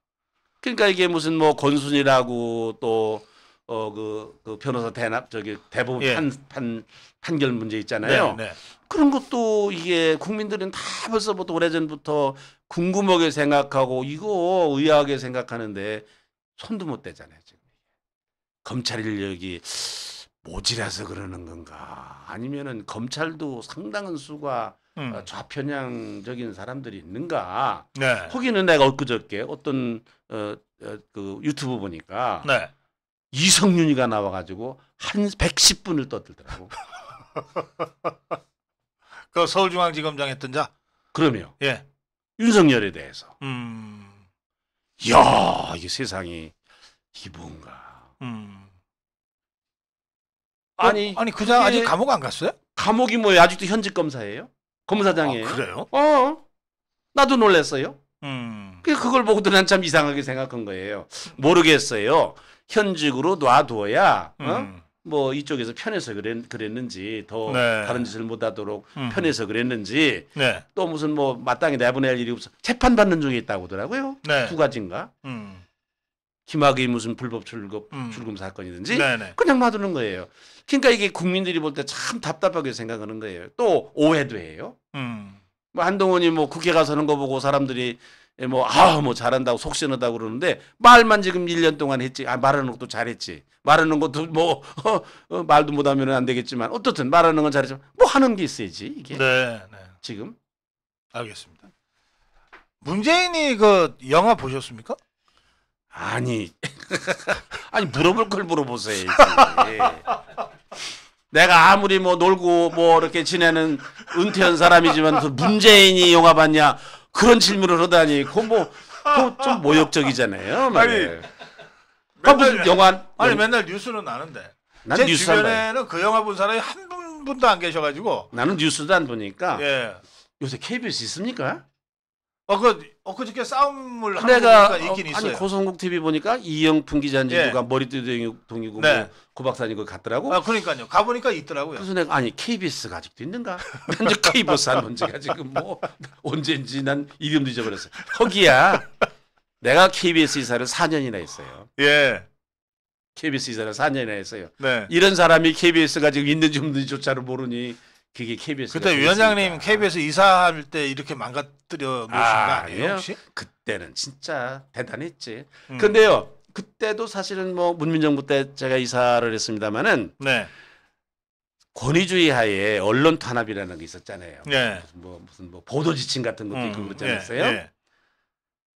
그러니까 이게 무슨 뭐 권순이라고 또 어그 그 변호사 대납 저기 대법원 예. 판, 판 판결 문제 있잖아요. 네, 네. 그런 것도 이게 국민들은 다 벌써부터 오래전부터 궁금하게 생각하고 이거 의아하게 생각하는데 손도 못 대잖아요 지금 검찰 인력이 모질라서 그러는 건가 아니면은 검찰도 상당한 수가 음. 어, 좌편향적인 사람들이 있는가 네. 거기는 내가 엊그저께 어떤 어, 어, 그 유튜브 보니까 네. 이성윤이가 나와가지고 한 110분을 떠들더라고. <laughs> 그 서울중앙지검장 했던 자? 그럼요. 예. 윤석열에 대해서. 음. 야, 이 세상이 이게 뭔가. 음. 아니, 어, 아니 그냥 아직 감옥 안 갔어요? 감옥이 뭐예요? 아직도 현직 검사예요? 검사장이에요. 아, 그래요? 어. 나도 놀랐어요. 음. 그걸 보고도 난 참 이상하게 생각한 거예요. 모르겠어요. 현직으로 놔두어야 어? 음. 뭐 이쪽에서 편해서 그랬, 그랬는지 더 네. 다른 짓을 못하도록 음. 편해서 그랬는지 네. 또 무슨 뭐 마땅히 내보낼 일이 없어 재판 받는 중에 있다고 하더라고요. 네. 두 가지인가. 음. 김학의 무슨 불법 출금 음. 출금 사건이든지 네네. 네. 그냥 놔두는 거예요. 그러니까 이게 국민들이 볼 때 참 답답하게 생각하는 거예요. 또 오해도 해요. 음. 뭐 한동훈이 뭐 국회 가서는 거 보고 사람들이 예, 뭐, 아, 뭐 잘한다고 속시원하다고 그러는데 말만 지금 1년 동안 했지. 아, 말하는 것도 잘했지. 말하는 것도 뭐, <laughs> 어, 어, 말도 못하면 안 되겠지만 어떻든 말하는 건 잘했지만 뭐 하는 게 있어야지. 이게. 네, 네. 지금. 알겠습니다. 문재인이 그 영화 보셨습니까? 아니. <laughs> 아니, 물어볼 걸 물어보세요. 예. 내가 아무리 뭐 놀고 뭐 이렇게 지내는 은퇴한 사람이지만 그 문재인이 영화 봤냐? 그런 질문을 하다니 그뭐좀 모욕적이잖아요. 말이에요. 무슨 영화 아니 맨날 뉴스는 아는데. 제 주변에는 그 영화 본 사람이 한 분도 안 계셔가지고. 나는 뉴스도 안 보니까. 예. 요새 KBS 있습니까? 어그 어그저께 싸움을 하는 내가 있긴 어, 있어요. 아니 고성국 TV 보니까 이영풍 기자인지 예. 누가 머리띠 동이고 네. 뭐 고 박사님 그 갔더라고. 아 그러니까요. 가 보니까 있더라고요. 그래서 내가 아니 KBS가 아직도 있는가? 난 이제 KBS 한 문제가 지금 뭐 언제인지 난 이름도 잊어버렸어. 거기야 내가 KBS 이사를 4년이나 했어요. 예. KBS 이사를 4년이나 했어요. 네. 이런 사람이 KBS가 지금 있는지 없는지조차를 모르니 그게 KBS. 그때 위원장님 KBS 이사할 때 이렇게 망가뜨려 놓으신 거 아, 니에요 혹시? 그때는 진짜 대단했지. 음. 근데요, 그때도 사실은 뭐 문민정부 때 제가 이사를 했습니다마는 네. 권위주의 하에 언론 탄압이라는 게 있었잖아요. 네. 무슨 뭐 무슨 뭐 보도 지침 같은 것도 있고 음, 그랬잖아요. 네, 네,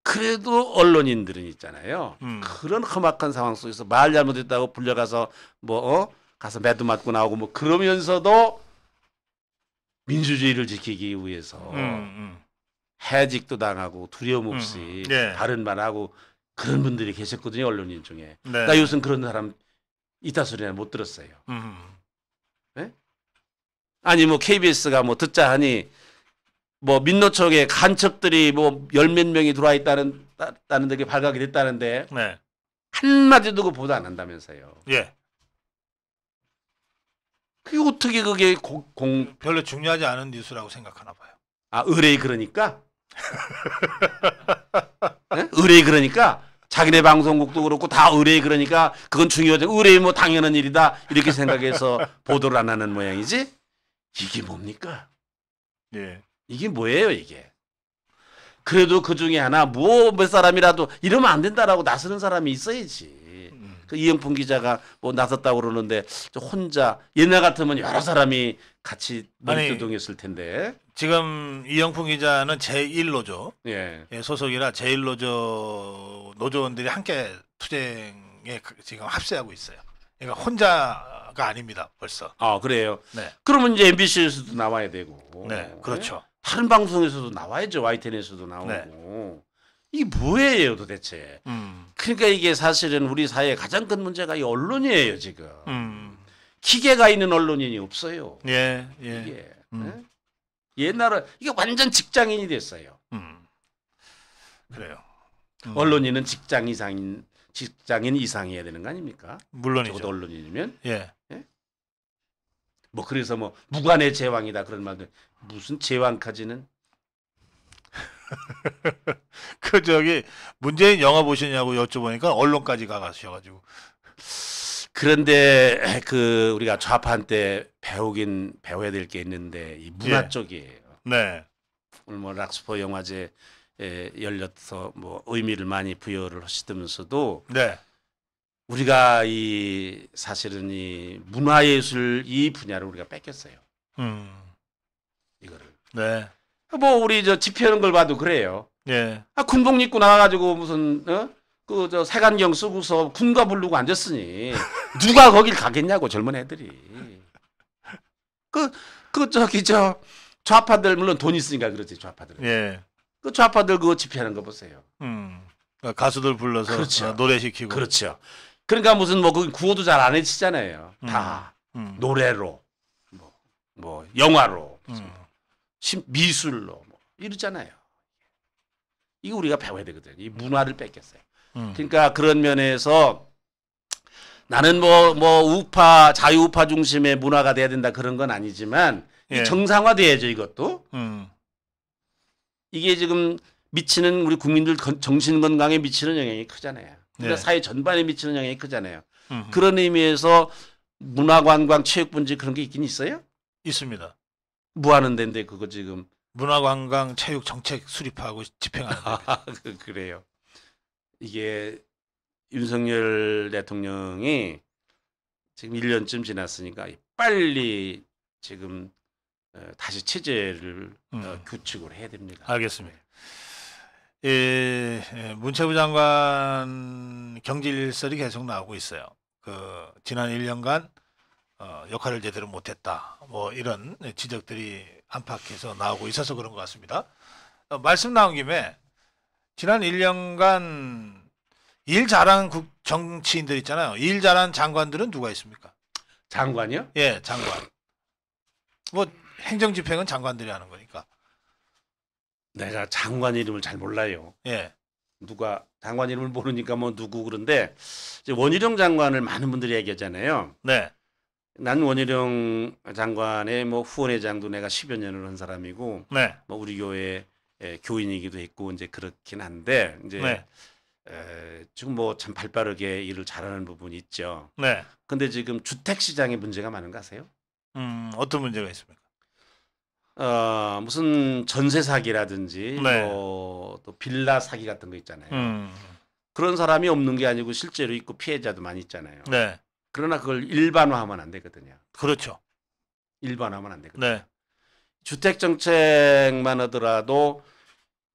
그래도 언론인들은 있잖아요. 음. 그런 험악한 상황 속에서 말 잘못했다고 불려가서 뭐 어? 가서 매도 맞고 나오고 뭐 그러면서도 민주주의를 지키기 위해서 음, 음, 해직도 당하고 두려움 없이 음, 음. 예. 바른 말하고 그런 분들이 계셨거든요 언론인 중에 네. 나 그러니까 요즘 그런 사람 이따 소리나 못 들었어요. 네? 아니 뭐 KBS가 뭐 듣자 하니 뭐 민노총의 간첩들이 뭐열몇 명이 들어와 있다는 따, 다는데 그게 발각이 됐다는데 네. 한마디도 그 보도 안 한다면서요. 예. 그게 어떻게 그게 공, 공... 별로 중요하지 않은 뉴스라고 생각하나 봐요. 아의뢰 그러니까 네? 의뢰 그러니까 자기네 방송국도 그렇고 다의뢰 그러니까 그건 중요하죠. 의뢰뭐 당연한 일이다 이렇게 생각해서 <laughs> 보도를 안 하는 모양이지. 이게 뭡니까? 예. 이게 뭐예요 이게? 그래도 그 중에 하나 뭐몇 사람이라도 이러면 안 된다라고 나서는 사람이 있어야지. 그 이영풍 기자가 뭐 나섰다고 그러는데 혼자 옛날 같으면 여러 사람이 같이 논두동했을 텐데 지금 이영풍 기자는 제1노조 예. 예. 소속이라 제1노조 노조원들이 함께 투쟁에 그 지금 합세하고 있어요. 그러니까 혼자가 아닙니다. 벌써. 아 그래요. 네. 그러면 이제 MBC에서도 나와야 되고. 네, 그렇죠. 예? 다른 방송에서도 나와야죠. YTN에서도 나오고. 네. 이게 뭐예요 도대체? 음. 그러니까 이게 사실은 우리 사회의 가장 큰 문제가 이 언론이에요 지금. 음. 기계가 있는 언론인이 없어요. 예, 예. 이게 예? 음. 옛날에 이게 완전 직장인이 됐어요. 음. 그래요. 음. 언론인은 직장 이상인 직장인 이상이어야 되는 거 아닙니까? 물론이죠. 적어도 언론인이면. 예. 예? 뭐 그래서 뭐 무관의 제왕이다 그런 말도 무슨 제왕까지는 <laughs> 그 저기 문재인 영화 보시냐고 여쭤보니까 언론까지 가가셔가지고 그런데 그 우리가 좌파한테 배우긴 배워야 될 게 있는데 이 문화 예. 쪽이에요. 네. 오늘 뭐 락스포 영화제 열려서 뭐 의미를 많이 부여를 하시면서도 네. 우리가 이 사실은 이 문화예술 이 분야를 우리가 뺏겼어요. 음. 이거를. 네. 뭐 우리 저 집회하는 걸 봐도 그래요. 예. 아, 군복 입고 나와가지고 무슨 어? 그저 세간경 쓰고서 군가 부르고 앉았으니 <laughs> 누가 거길 가겠냐고 젊은 애들이. 그그 그 저기 저 좌파들 물론 돈 있으니까 그렇지 좌파들. 예. 그 좌파들 그거 집회하는 거 보세요. 음. 아, 가수들 불러서 그렇죠. 아, 노래 시키고. 그렇죠. 그러니까 무슨 뭐그 구호도 잘 안 해치잖아요. 다 음. 음. 노래로 뭐, 뭐 영화로. 음. 미술로 뭐 이러잖아요. 이거 우리가 배워야 되거든요. 이 문화를 뺏겼어요. 음. 그러니까 그런 면에서 나는 뭐, 뭐 우파, 자유우파 중심의 문화가 돼야 된다 그런 건 아니지만 예. 정상화돼야죠 이것도. 음. 이게 지금 미치는 우리 국민들 정신 건강에 미치는 영향이 크잖아요. 그러니까 예. 사회 전반에 미치는 영향이 크잖아요. 음흠. 그런 의미에서 문화관광 체육분지 그런 게 있긴 있어요? 있습니다. 무하는 데인데 그거 지금 문화관광 체육 정책 수립하고 집행하는 아, <laughs> 그, 래요 이게 윤석열 대통령이 지금 1년쯤 지났으니까 빨리 지금 어, 다시 체제를 어, 음. 교축을 해야 됩니다. 알겠습니다. 예, 예, 문체부 장관 경질설이 계속 나오고 있어요. 그 지난 1년간 어, 역할을 제대로 못했다. 뭐 이런 지적들이 안팎에서 나오고 있어서 그런 것 같습니다. 어, 말씀 나온 김에 지난 1년간 일잘하 국, 정치인들 있잖아요. 일잘하 장관들은 누가 있습니까? 장관이요? 예, 장관. 뭐 행정 집행은 장관들이 하는 거니까. 내가 장관 이름을 잘 몰라요. 예. 누가 장관 이름을 모르니까 뭐 누구 그런데 원희룡 장관을 많은 분들이 얘기하잖아요. 네. 난원희룡 장관의 뭐 후원회장도 내가 10여 년을 한 사람이고 네. 뭐 우리 교회 예, 교인이기도 했고 이제 그렇긴 한데 이제 네. 에, 지금 뭐 참 발빠르게 일을 잘하는 부분이 있죠. 네. 근데 지금 주택 시장에 문제가 많은 거 아세요? 음, 어떤 문제가 있습니까? 어, 무슨 전세 사기라든지 네. 뭐, 또 빌라 사기 같은 거 있잖아요. 음. 그런 사람이 없는 게 아니고 실제로 있고 피해자도 많이 있잖아요. 네. 그러나 그걸 일반화하면 안 되거든요. 그렇죠. 일반화하면 안 되거든요. 네. 주택 정책만 하더라도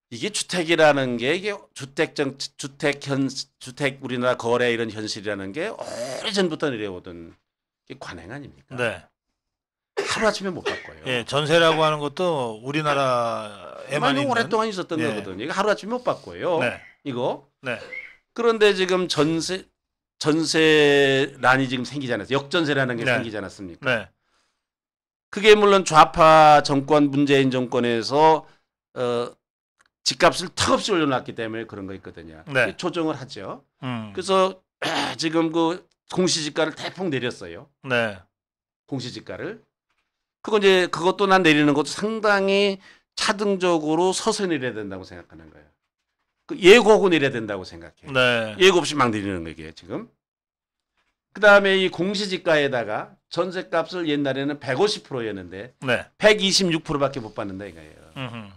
이게 주택이라는 게 이게 주택 정 주택 현 주택 우리나라 거래 이런 현실이라는 게 오래 전부터 내려오던 관행 아닙니까? 네. 하루 아침에 못 바꿔요. 예, 전세라고 하는 것도 우리나라에만 있는 오랫동안 있었던 예. 거거든요. 이거 하루 아침에 못 바꿔요. 네. 이거. 네. 그런데 지금 전세 전세란이 지금 생기지 않았어요. 역전세라는 게 네. 생기지 않았습니까? 네. 그게 물론 좌파 정권 문재인 정권에서 어, 집값을 턱없이 올려놨기 때문에 그런 거 있거든요. 네. 조정을 하죠. 음. 그래서 <clears throat> 지금 그 공시지가를 대폭 내렸어요. 네. 공시지가를. 그거 이제 그것도 난 내리는 것도 상당히 차등적으로 서서 히 내려야 된다고 생각하는 거예요. 그 예고하고 내려야 된다고 생각해. 네. 예고 없이 막 내리는 거 이게 지금. 그 다음에 이 공시지가에다가 전세값을 옛날에는 150%였는데 네. 126%밖에 못 받는다 이거예요.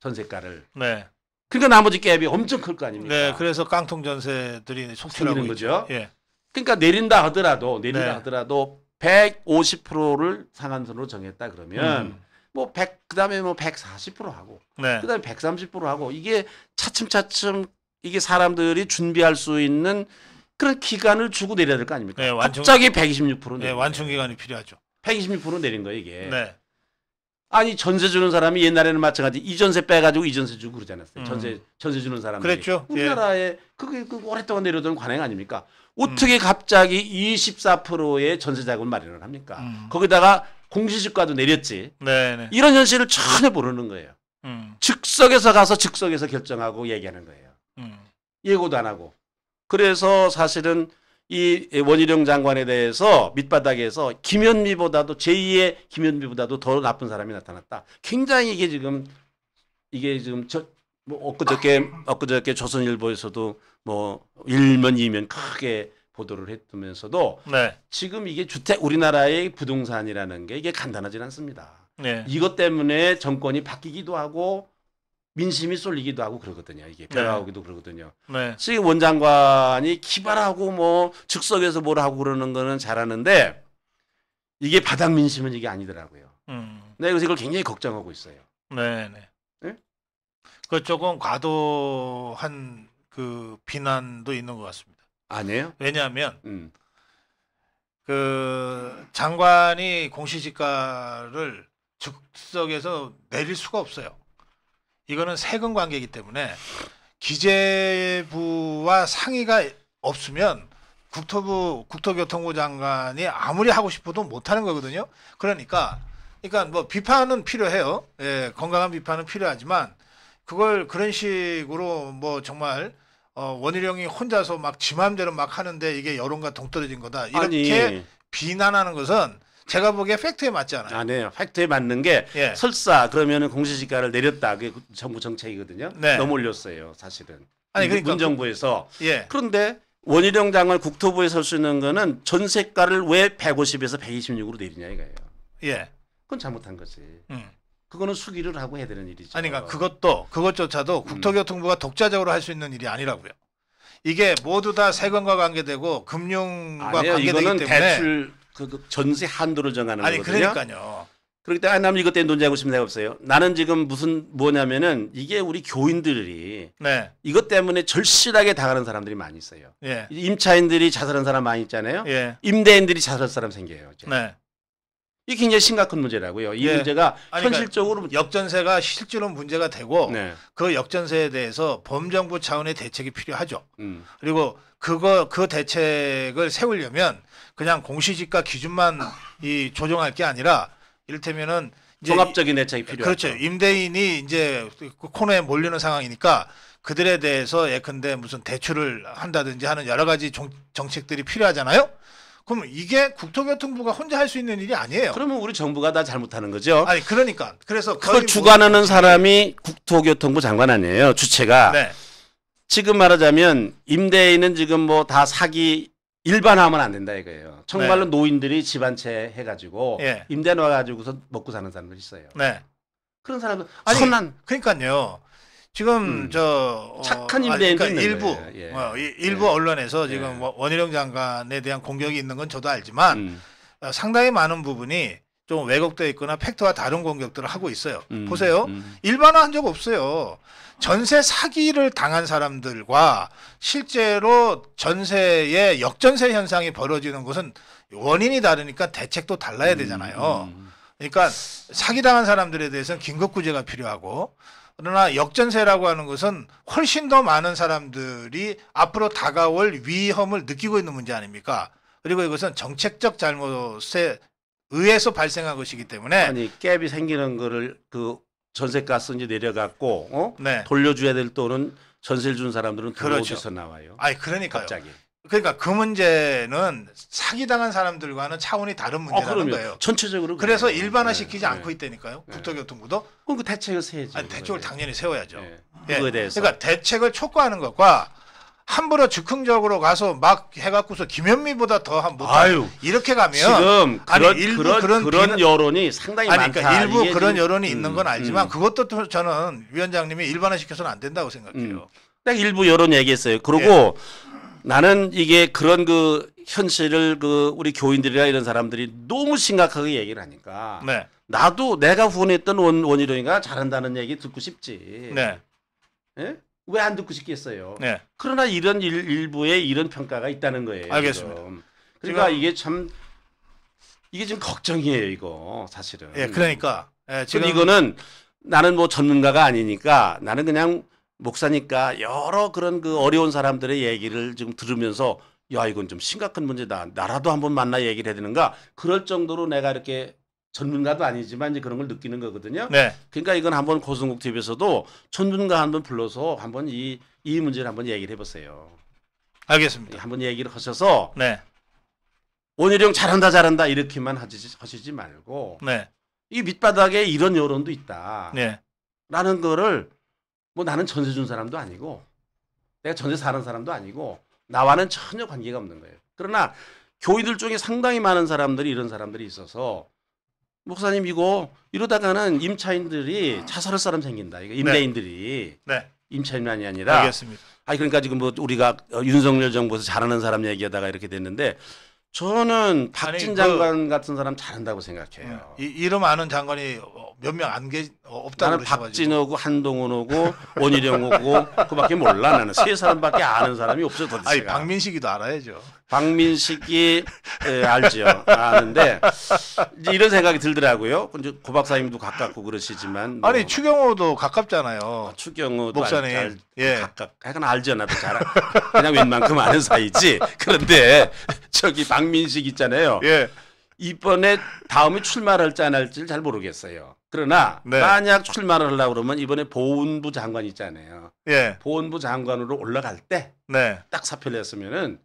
전세가를. 네. 그러니까 나머지 갭이 엄청 클 거 아닙니까? 네, 그래서 깡통 전세들이 속출하는 거죠. 예. 그러니까 내린다 하더라도 내린다 네. 하더라도 150%를 상한선으로 정했다 그러면 음. 뭐 100, 그다음에 뭐 140% 하고 네. 그다음에 130% 하고 이게 차츰차츰 이게 사람들이 준비할 수 있는 그런 기간을 주고 내려야 될 거 아닙니까? 네, 완충, 갑자기 126% 네, 완충 기간이 필요하죠. 126% 내린 거예요, 이게. 네. 아니 전세 주는 사람이 옛날에는 마찬가지 이 전세 빼가지고 이 전세 주고 그러지 않았어요. 음. 전세 전세 주는 사람들이 그랬죠. 예. 우리나라에 예. 그게 그 오랫동안 내려오던 관행 아닙니까? 음. 어떻게 음. 갑자기 24%의 전세 자금을 마련을 합니까? 음. 거기다가 공시지가도 내렸지. 네네. 이런 현실을 전혀 모르는 거예요. 음. 즉석에서 가서 즉석에서 결정하고 얘기하는 거예요. 음. 예고도 안 하고. 그래서 사실은 이 원희룡 장관에 대해서 밑바닥에서 김현미보다도 제2의 김현미보다도 더 나쁜 사람이 나타났다. 굉장히 이게 지금 이게 지금 저, 뭐 엊그저께 엊그저께 조선일보에서도 뭐일면이면 크게 보도를 했으면서도 네. 지금 이게 주택 우리나라의 부동산이라는 게 이게 간단하진 않습니다. 네. 이것 때문에 정권이 바뀌기도 하고 민심이 쏠리기도 하고 그러거든요. 이게 네. 변화하기도 네. 그러거든요. 네. 지금 원장관이 기발하고 뭐 즉석에서 뭘 하고 그러는 거는 잘하는데 이게 바닥 민심은 이게 아니더라고요. 음. 네, 그래서 이걸 굉장히 걱정하고 있어요. 네, 네. 네? 그 조금 과도한 그 비난도 있는 것 같습니다. 아니에요? 왜냐하면 음. 그 장관이 공시지가를 즉석에서 내릴 수가 없어요. 이거는 세금 관계이기 때문에 기재부와 상의가 없으면 국토부 국토교통부 장관이 아무리 하고 싶어도 못하는 거거든요. 그러니까 그러니까 뭐 비판은 필요해요. 예, 건강한 비판은 필요하지만 그걸 그런 식으로 뭐 정말 어, 원일 형이 혼자서 막 지 마음대로 막 하는데 이게 여론과 동떨어진 거다. 이렇게 아니. 비난하는 것은 제가 보기에 팩트에 맞지 않아요. 아니에요. 네. 팩트에 맞는 게 예. 설사 그러면은 공시지가를 내렸다. 그게 정부 정책이거든요. 네. 너무 올렸어요, 사실은. 아니 그러니까 문정부에서. 예. 그런데 원희룡 장을 국토부에 설수 있는 거는 전세가를 왜 150에서 126으로 내리냐 이거예요. 예. 그건 잘못한 거지. 음. 그거는 수기를 하고 해야 되는 일이죠. 아니 그러니까 그것도 그것조차도 음. 국토교통부가 독자적으로 할 수 있는 일이 아니라고요. 이게 모두 다 세금과 관계되고 금융과 아니에요. 관계되기 때문에 대출 그, 그 전세 한도를 정하는 아니, 거거든요. 그러니까요. 그렇기 때문에 나는 아, 이것 때문에 논쟁하고 싶은 생각 없어요. 나는 지금 무슨 뭐냐면은 이게 우리 교인들이 네. 이것 때문에 절실하게 당하는 사람들이 많이 있어요. 예. 임차인들이 자살한 사람 많이 있잖아요. 예. 임대인들이 자살한 사람 생겨요. 이제. 네. 이게 굉장히 심각한 문제라고요. 이 네. 문제가 아니, 그러니까 현실적으로 그러니까 역전세가 실제로 문제가 되고 네. 그 역전세에 대해서 범정부 차원의 대책이 필요하죠. 음. 그리고 그거 그 대책을 세우려면 그냥 공시지가 기준만 이 조정할 게 아니라 이를테면은 종합적인 대책이 필요하죠. 그렇죠. 임대인이 이제 그 코너에 몰리는 상황이니까 그들에 대해서 예컨대 무슨 대출을 한다든지 하는 여러 가지 정책들이 필요하잖아요. 그러면 이게 국토교통부가 혼자 할 수 있는 일이 아니에요. 그러면 우리 정부가 다 잘못하는 거죠. 아니 그러니까 그래서 그걸 뭐 주관하는 사람이 국토교통부 장관 아니에요. 주체가 네. 지금 말하자면 임대인은 지금 뭐 다 사기 일반화하면 안 된다 이거예요. 정말로 네. 노인들이 집안채 해가지고 네. 임대 놓아가지고서 먹고 사는 사람들 있어요. 네. 그런 사람들 아니, 선한 그러니까요. 지금 음. 저 어, 착한 어, 임대 그러니까 일부 예. 어, 일부 예. 언론에서 예. 지금 예. 원희룡 장관에 대한 공격이 있는 건 저도 알지만 음. 어, 상당히 많은 부분이 좀 왜곡되어 있거나 팩트와 다른 공격들을 하고 있어요. 음. 보세요. 음. 일반화한 적 없어요. 전세 사기를 당한 사람들과 실제로 전세의 역전세 현상이 벌어지는 것은 원인이 다르니까 대책도 달라야 음, 되잖아요. 음. 그러니까 사기당한 사람들에 대해서는 긴급구제가 필요하고 그러나 역전세라고 하는 것은 훨씬 더 많은 사람들이 앞으로 다가올 위험을 느끼고 있는 문제 아닙니까? 그리고 이것은 정책적 잘못에 의해서 발생한 것이기 때문에 아니 갭이 생기는 거를 그 전세가스 이제 내려갔고 어? 네. 돌려줘야 될 돈은 전세를 준 사람들은 그렇죠. 어오셔서 나와요. 아니 그러니까요. 갑자기. 그러니까 그 문제는 사기당한 사람들과는 차원이 다른 아, 문제라는 아, 거예요. 전체적으로 그래서 그래요. 일반화시키지 네, 않고 네. 있다니까요. 네. 국토교통부도. 그럼 그 대책을 세야죠. 아니, 대책을 네. 당연히 세워야죠. 예. 그거에 대해서. 그러니까 대책을 촉구하는 것과 함부로 즉흥적으로 가서 막 해갖고서 김현미보다 더한 못한 이렇게 가면 지금 그런, 아니 일부 그런 그런, 그런 비는, 여론이 상당히 아니, 그러니까 일부 그런 음, 여론이 있는 건 알지만 음. 그것도 저는 위원장님이 일반화시켜서는 안 된다고 생각해요. 음. 딱 네, 일부 여론 얘기했어요. 그리고 예. 나는 이게 그런 그 현실을 그 우리 교인들이나 이런 사람들이 너무 심각하게 얘기를 하니까 네. 나도 내가 후원했던 원, 원희룡이가 잘한다는 얘기 듣고 싶지. 네. 예? 왜안 듣고 싶겠어요? 네. 그러나 이런 일, 부의 이런 평가가 있다는 거예요. 알겠습니다. 지금. 그러니까 지금... 이게 참 이게 지금 걱정이에요, 이거 사실은. 예, 그러니까 예, 지금 이거는 나는 뭐 전문가가 아니니까 나는 그냥 목사니까 여러 그런 그 어려운 사람들의 얘기를 지금 들으면서 야 이건 좀 심각한 문제다. 나라도 한번 만나 얘기를 해야 되는가? 그럴 정도로 내가 이렇게 전문가도 아니지만 이제 그런 걸 느끼는 거거든요. 네. 그러니까 이건 한번 고승국 TV에서도 전문가 한번 불러서 한번 이, 이 문제를 한번 얘기를 해보세요. 알겠습니다. 예, 한번 얘기를 하셔서 네. 원희룡 잘한다 잘한다 이렇게만 하시지, 하시지 말고 네. 이 밑바닥에 이런 여론도 있다. 네. 라는 거를 뭐 나는 전세 준 사람도 아니고 내가 전세 사는 사람도 아니고 나와는 전혀 관계가 없는 거예요. 그러나 교인들 중에 상당히 많은 사람들이 이런 사람들이 있어서 목사님 이거 이러다가는 임차인들이 자살할 사람 생긴다. 이거 임대인들이 네. 네. 임차인만이 아니라 알겠습니다. 아 그러니까 지금 뭐 우리가 어, 윤석열 정부에서 잘하는 사람 얘기하다가 이렇게 됐는데 저는 박진 그 장관 같은 사람 잘한다고 생각해요. 음, 이, 이름 아는 장관이 몇 명 안계 없다고 나는 박진호고 한동훈오고 원희룡호고 그밖에 몰라 나는 세 사람밖에 아는 사람이 없어 도대체. 아니 박민식이도 알아야죠. 박민식이 예, 알지요. 아는데 이런 생각이 들더라고요. 고 박사님도 가깝고 그러시지만 뭐 아니 추경호도 가깝잖아요. 아, 추경호 목사님 알, 알, 예. 가깝. 하간 알죠. 나도 잘 그냥 웬만큼 아는 사이지. 그런데 저기 박민식 있잖아요. 예. 이번에 다음에 출마할지 안 할지 잘 모르겠어요. 그러나 네. 만약 출마를 하려고 그러면 이번에 보훈부 장관 있잖아요. 예. 보훈부 장관으로 올라갈 때딱 네. 사표를 냈으면은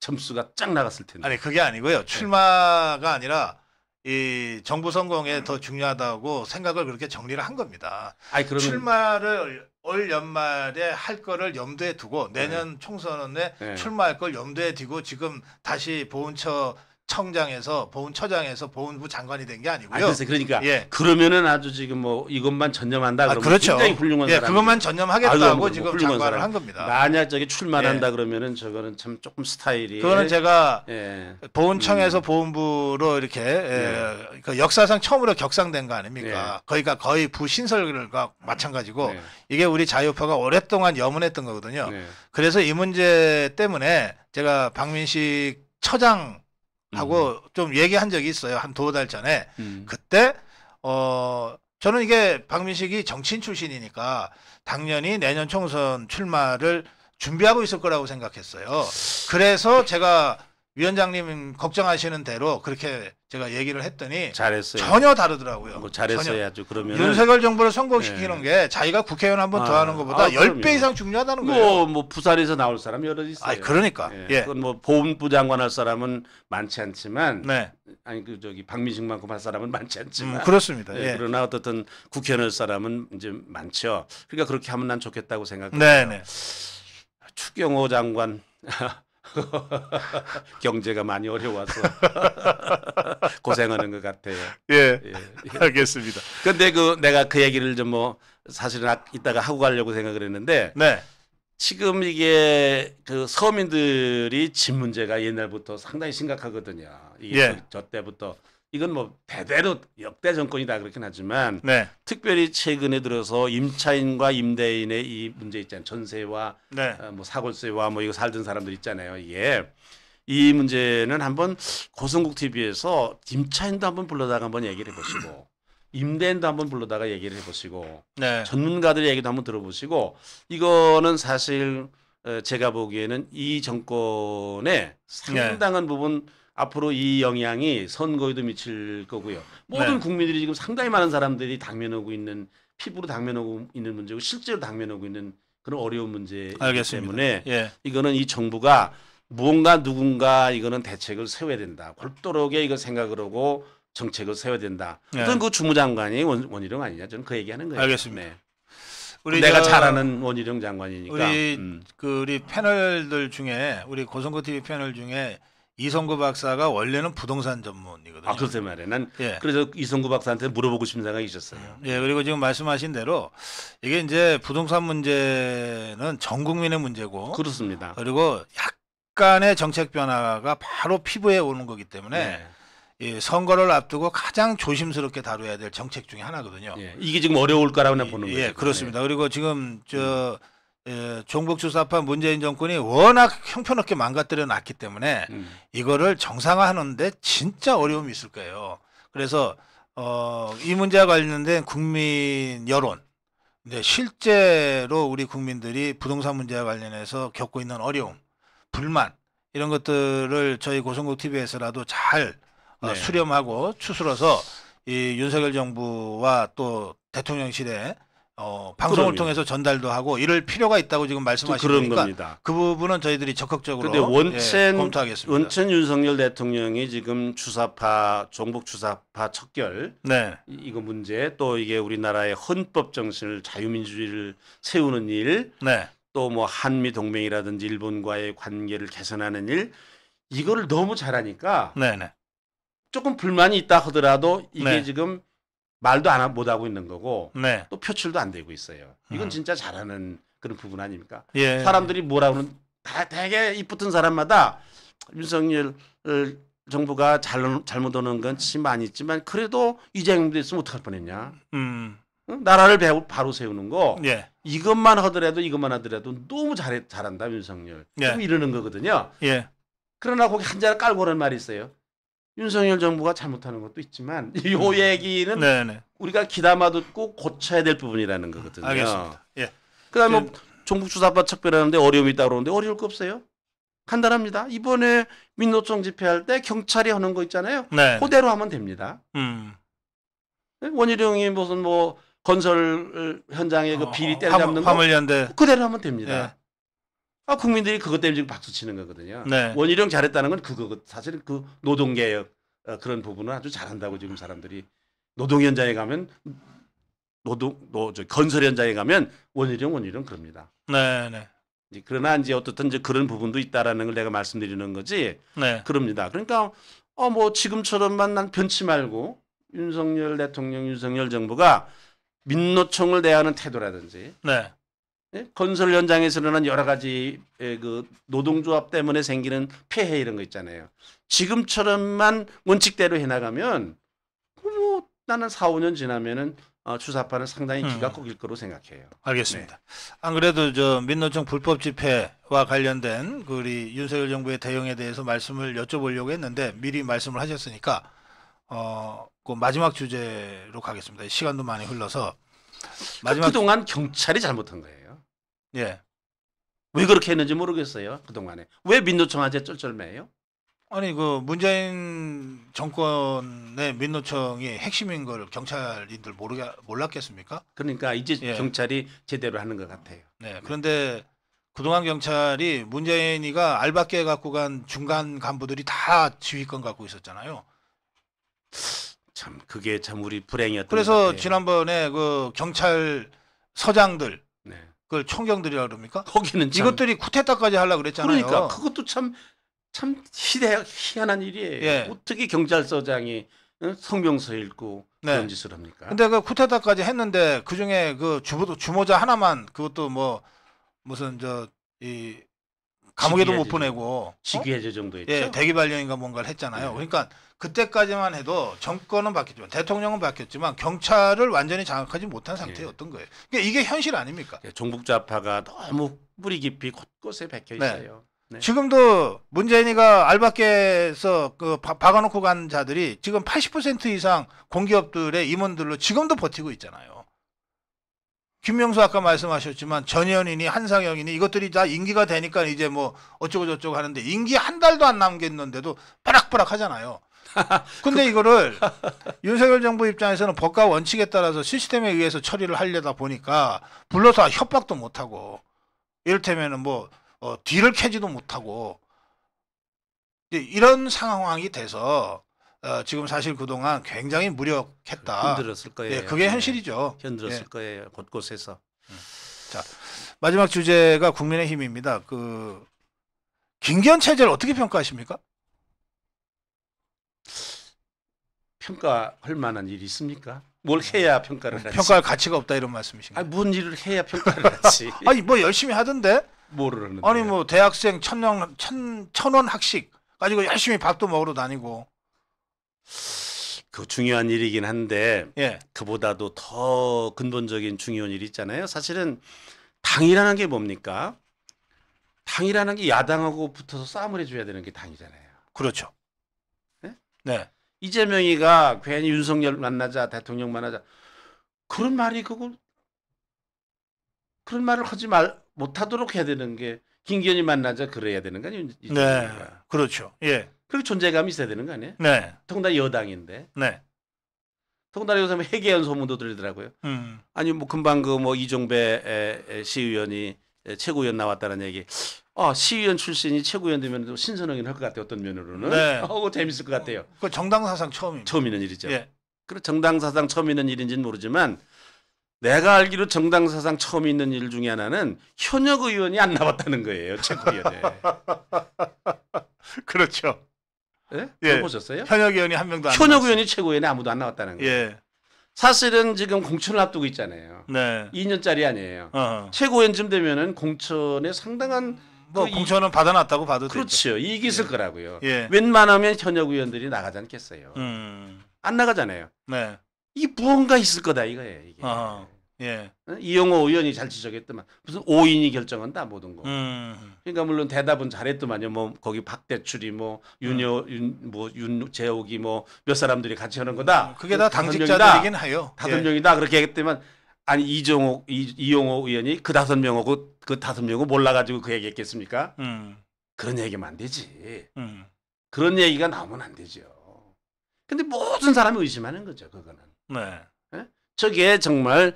점수가 쫙 나갔을 텐데. 아니 그게 아니고요. 네. 출마가 아니라 이 정부 성공에 더 중요하다고 생각을 그렇게 정리를 한 겁니다. 아니 그러면 출마를 올 연말에 할 거를 염두에 두고 내년 네. 총선에 네. 출마할 걸 염두에 두고 지금 다시 보훈처 청장에서 보훈처장에서 보훈부 장관이 된 게 아니고요. 아, 그러니까 예. 그러면은 아주 지금 뭐 이것만 전념한다 아, 그러면 아, 그렇죠. 굉장히 훌륭한 예, 사람. 그것만 전념하겠다고 아, 지금 장관을 사람. 한 겁니다. 만약 저기 출마한다 예. 그러면은 저거는 참 조금 스타일이 그거는 제가 예. 보훈청에서 음. 보훈부로 이렇게 예. 예. 그 역사상 처음으로 격상된 거 아닙니까? 예. 거기가 거의 부신설과 마찬가지고 예. 이게 우리 자유파가 오랫동안 염원했던 거거든요. 그래서 이 문제 때문에 제가 박민식 처장 하고 음. 좀 얘기한 적이 있어요. 한 두 달 전에. 음. 그때, 어, 저는 이게 박민식이 정치인 출신이니까 당연히 내년 총선 출마를 준비하고 있을 거라고 생각했어요. 그래서 제가 위원장님 걱정하시는 대로 그렇게 제가 얘기를 했더니 잘했어요. 전혀 다르더라고요. 뭐 잘했어야죠. 그러면 윤석열 정부를 성공시키는 예. 게 자기가 국회의원 한 번더 아, 하는 것보다 아, 10배 이상 중요하다는 뭐, 거예요. 뭐, 부산에서 나올 사람 여러 있어요. 아, 그러니까. 예. 예. 그건 뭐 보훈부 장관 할 사람은 많지 않지만 네. 아니 그 저기 박민식만큼 할 사람은 많지 않지만 음, 그렇습니다. 예. 예. 그러나 어떻든 국회의원 할 사람은 이제 많죠. 그러니까 그렇게 하면 난 좋겠다고 생각해요. 네, 네. 추경호 장관 <laughs> <laughs> 경제가 많이 어려워서 <laughs> 고생하는 것 같아요. 예, 예. 알겠습니다. 근데 그 내가 그 얘기를 좀 뭐 사실은 아, 이따가 하고 가려고 생각을 했는데 네. 지금 이게 그 서민들이 집 문제가 옛날부터 상당히 심각하거든요. 이게 예. 저 때부터 이건 뭐 대대로 역대 정권이다 그렇긴 하지만 네. 특별히 최근에 들어서 임차인과 임대인의 이 문제 있잖아요. 전세와 네. 어, 뭐 사골세와 뭐 이거 살던 사람들 있잖아요. 이게 예. 이 문제는 한번 고성국 TV에서 임차인도 한번 불러다가 한번 얘기를 해보시고 <clears throat> 임대인도 한번 불러다가 얘기를 해보시고 네. 전문가들 얘기도 한번 들어보시고 이거는 사실 어, 제가 보기에는 이 정권의 네. 상당한 부분 앞으로 이 영향이 선거에도 미칠 거고요. 모든 네. 국민들이 지금 상당히 많은 사람들이 당면하고 있는 피부로 당면하고 있는 문제고 실제로 당면하고 있는 그런 어려운 문제이기 알겠습니다. 때문에 예. 이거는 이 정부가 무언가 누군가 이거는 대책을 세워야 된다. 골똘하게 이거 생각을 하고 정책을 세워야 된다. 예. 어떤 그 주무장관이 원, 원희룡 아니냐 저는 그 얘기하는 거예요. 알겠습니다. 네. 우리 내가 잘 아는 원희룡 장관이니까 우리 음. 그 우리 패널들 중에 우리 고성구 TV 패널 중에 이성구 박사가 원래는 부동산 전문이거든요. 아, 그렇단 말이에요. 난 예. 그래서 이성구 박사한테 물어보고 싶은 생각이 있었어요. 음, 예, 그리고 지금 말씀하신 대로 이게 이제 부동산 문제는 전 국민의 문제고 그렇습니다. 그리고 약간의 정책 변화가 바로 피부에 오는 거기 때문에 예. 예, 선거를 앞두고 가장 조심스럽게 다뤄야 될 정책 중에 하나거든요. 예, 이게 지금 어려울까라고 예, 보는 예, 거죠. 예, 그렇습니다. 네. 그리고 지금 저 음. 예, 종북주사파 문재인 정권이 워낙 형편없게 망가뜨려 놨기 때문에 음. 이거를 정상화하는데 진짜 어려움이 있을 거예요. 그래서 어, 이 문제와 관련된 국민 여론, 네, 실제로 우리 국민들이 부동산 문제와 관련해서 겪고 있는 어려움, 불만 이런 것들을 저희 고성국 TV에서라도 잘 어, 네. 어, 수렴하고 추스러서 이 윤석열 정부와 또 대통령실에 어, 방송을 그럼요. 통해서 전달도 하고 이럴 필요가 있다고 지금 말씀하시는 겁니다. 그 부분은 저희들이 적극적으로 근데 원천, 예, 검토하겠습니다. 원천 윤석열 대통령이 지금 주사파 종북 주사파 척결 네. 이거 문제 또 이게 우리나라의 헌법 정신을 자유민주주의를 세우는 일 네. 또뭐 한미 동맹이라든지 일본과의 관계를 개선하는 일 이거를 너무 잘하니까 네네. 네. 조금 불만이 있다 하더라도 이게 네. 지금 말도 안못 하고 있는 거고 네. 또 표출도 안 되고 있어요. 이건 음. 진짜 잘하는 그런 부분 아닙니까? 예. 사람들이 뭐라고는 다 되게 이쁘던 사람마다 윤석열 정부가 잘, 잘못 오는 건 심한 있지만 그래도 이재명도 있으면 어떡할 뻔했냐. 음. 나라를 배우, 바로 세우는 거 예. 이것만 하더라도 이것만 하더라도 너무 잘해 잘한다 윤석열 예. 좀 이러는 거거든요. 예. 그러나 거기 한 자를 깔고 오는 말이 있어요. 윤석열 정부가 잘못하는 것도 있지만 이 <laughs> 음. 얘기는 네네. 네. 우리가 기담아 듣고 고쳐야 될 부분이라는 거거든요. 알겠습니다. 예. 그다음에 뭐 예. 종북주사파 척별하는데 어려움이 있다 고 그러는데 어려울 거 없어요. 간단합니다. 이번에 민노총 집회할 때 경찰이 하는 거 있잖아요. 네. 그대로 하면 됩니다. 음. 네, 원희룡이 무슨 뭐 건설 현장에 그 어, 비리 어, 때려잡는 화물, 거 화물연대. 그대로 하면 됩니다. 예. 아, 국민들이 그것 때문에 지금 박수 치는 거거든요. 네. 원희룡 잘했다는 건 그거 사실 은그 노동개혁 어, 그런 부분은 아주 잘한다고 지금 사람들이 노동 현장에 가면 노동 노저 건설 현장에 가면 원희룡 원희룡 그럽니다. 네, 네. 이제 그러나 이제 어떻든 이제 그런 부분도 있다라는 걸 내가 말씀드리는 거지. 네. 그럽니다. 그러니까 어 뭐 지금처럼만 난 변치 말고 윤석열 대통령 윤석열 정부가 민노총을 대하는 태도라든지 네. 예? 건설 현장에서 일어난 여러 가지 예, 그 노동조합 때문에 생기는 폐해 이런 거 있잖아요. 지금처럼만 원칙대로 해나가면 뭐 나는 4, 5년 지나면은 어, 추사파는 상당히 기가 음. 꺾일 거로 생각해요. 알겠습니다. 네. 안 그래도 저 민노총 불법 집회와 관련된 그 우리 윤석열 정부의 대응에 대해서 말씀을 여쭤보려고 했는데 미리 말씀을 하셨으니까 어, 그 마지막 주제로 가겠습니다. 시간도 많이 흘러서 마지막 그동안 경찰이 잘못한 거예요. 예. 왜 그렇게 했는지 모르겠어요. 그동안에. 왜 민노총한테 쩔쩔매요? 아니 그 문재인 정권의 민노총이 핵심인 걸 경찰인들 모르게 몰랐겠습니까? 그러니까 이제 예. 경찰이 제대로 하는 것 같아요. 네. 그런데 그동안 경찰이 문재인이가 알바계 갖고 간 중간 간부들이 다 지휘권 갖고 있었잖아요. 참 그게 참 우리 불행이었던. 그래서 지난번에 그 경찰 서장들 그걸 총경들이라 그럽니까? 거기는 이것들이 쿠데타까지 하려 그랬잖아요. 그러니까 그것도 참참 희한한 일이에요. 예. 어떻게 경찰서장이 성명서 읽고 네. 그런 짓을 합니까? 근데 그 쿠데타까지 했는데 그 중에 그 주모자 하나만 그것도 뭐 무슨 저이 감옥에도 못 보내고 직위해제 정도 했죠. 예, 대기 발령인가 뭔가를 했잖아요. 네. 그러니까 그때까지만 해도 정권은 바뀌었지만 대통령은 바뀌었지만 경찰을 완전히 장악하지 못한 예. 상태였던 거예요. 그러니까 이게 현실 아닙니까? 예, 종북 좌파가 너무 뿌리 깊이 곳곳에 박혀 네. 있어요. 네. 네. 지금도 문재인이가 알바께서 그 박아놓고 간 자들이 지금 80% 이상 공기업들의 임원들로 지금도 버티고 있잖아요. 김명수 아까 말씀하셨지만 전현인이 한상영이니 이것들이 다 임기가 되니까 이제 뭐 어쩌고 저쩌고 하는데 임기 한 달도 안 남겼는데도 빠락빠락 하잖아요. <laughs> 근데 이거를 윤석열 정부 입장에서는 법과 원칙에 따라서 시스템에 의해서 처리를 하려다 보니까 불러서 협박도 못하고 이를테면은 뭐 어, 뒤를 캐지도 못하고 이런 상황이 돼서 어, 지금 사실 그동안 굉장히 무력했다. 흔들었을 거예요. 예, 그게 예. 현실이죠. 흔들었을 예. 거예요. 곳곳에서. 음. 자, 마지막 주제가 국민의힘입니다. 그 김기현 체제를 어떻게 평가하십니까? 평가할 만한 일이 있습니까? 뭘 해야 평가를 하지? 평가할 가치가 없다 이런 말씀이신가요? 아니, 무 일을 해야 평가를 하지? <laughs> 아니 뭐 열심히 하던데? 뭐를 하는데? 아니 뭐 대학생 천 천, 천원 학식 가지고 열심히 밥도 먹으러 다니고 그 중요한 일이긴 한데 예. 그보다도 더 근본적인 중요한 일이 있잖아요. 사실은 당이라는 게 뭡니까? 당이라는 게 야당하고 붙어서 싸움을 해줘야 되는 게 당이잖아요. 그렇죠. 네? 네. 이재명이가 괜히 윤석열 만나자 대통령 만나자 그런 말이 그걸 그런 말을 하지 말 못하도록 해야 되는 게 김기현이 만나자 그래야 되는 거 아니에요? 네, 그 그렇죠. 예. 그리고 존재감이 있어야 되는 거 아니에요? 네. 더군 여당인데. 네. 더군다 요새 뭐 해계연 소문도 들리더라고요. 음. 아니 뭐 금방 그 뭐 이종배 시의원이 최고위원 나왔다는 얘기. 아 시의원 출신이 최고위원 되면 신선하긴 할것 같아요. 어떤 면으로는. 네. <laughs> 어, 재밌을 것 같아요. 그 정당 사상 처음입니다. 처음 있는 일이죠. 예. 그리고 정당 사상 처음 있는 일인지는 모르지만 내가 알기로 정당 사상 처음 있는 일 중에 하나는 현역 의원이 안 나왔다는 거예요. 최고위원에. <laughs> 그렇죠. 예? 예. 보셨어요? 현역 의원이 한 명도 안 현역 의원이 최고위원에 아무도 안 나왔다는 거예요. 예. 사실은 지금 공천을 앞두고 있잖아요. 네. 2년짜리 아니에요. 어 최고위원쯤 되면은 공천에 상당한 뭐그 공천은 이... 받아놨다고 봐도 그렇죠. 되죠. 이익이 있을 예. 거라고요. 예. 웬만하면 현역 의원들이 나가지 않겠어요. 음. 안 나가잖아요. 네. 이 무언가 있을 거다 이거예요. 이게. 어 예. 어? 이용호 의원이 잘 지적했더만 무슨 5인이 결정한다 모든 거. 음. 그러니까 물론 대답은 잘했더만요. 뭐 거기 박대출이 뭐 윤여 음. 윤뭐 윤재옥이뭐 몇 사람들이 같이 하는 거다. 음, 그게 다 당직자들이긴 해요. 다섯 명이다 그렇게 했더만 아니 이종호 이, 이용호 의원이 그 다섯 명하고 그 다섯 명을 몰라가지고 그 얘기했겠습니까? 음. 그런 얘기면 안 되지. 음. 그런 얘기가 나오면 안 되죠. 근데 모든 사람이 의심하는 거죠 그거는. 네. 예? 저게 정말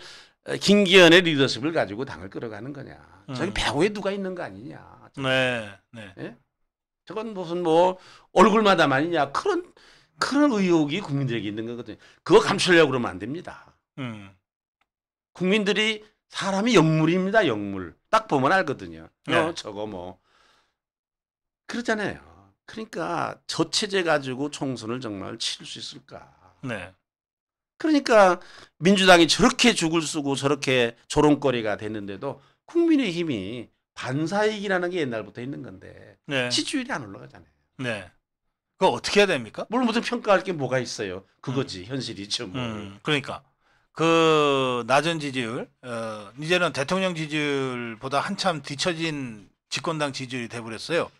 김기현의 리더십을 가지고 당을 끌어가는 거냐. 음. 저기 배후에 누가 있는 거 아니냐. 네, 네. 예? 저건 무슨 뭐얼굴마다 아니냐. 그런 그런 의혹이 국민들에게 있는 거거든요. 그거 감추려고 그러면 안 됩니다. 음. 국민들이 사람이 영물입니다. 영물. 딱 보면 알거든요. 어, 네. 어, 저거 뭐 그렇잖아요. 그러니까 저 체제 가지고 총선을 정말 치를 수 있을까? 네. 그러니까 민주당이 저렇게 죽을 쓰고 저렇게 조롱거리가 됐는데도 국민의힘이 반사익이라는 게 옛날부터 있는 건데 네. 지지율이 안 올라가잖아요. 네. 그거 어떻게 해야 됩니까? 물론 무슨 평가할 게 뭐가 있어요. 그거지 음. 현실이죠. 뭐. 음, 그러니까 그 낮은 지지율 어, 이제는 대통령 지지율보다 한참 뒤처진 집권당 지지율이 돼버렸어요.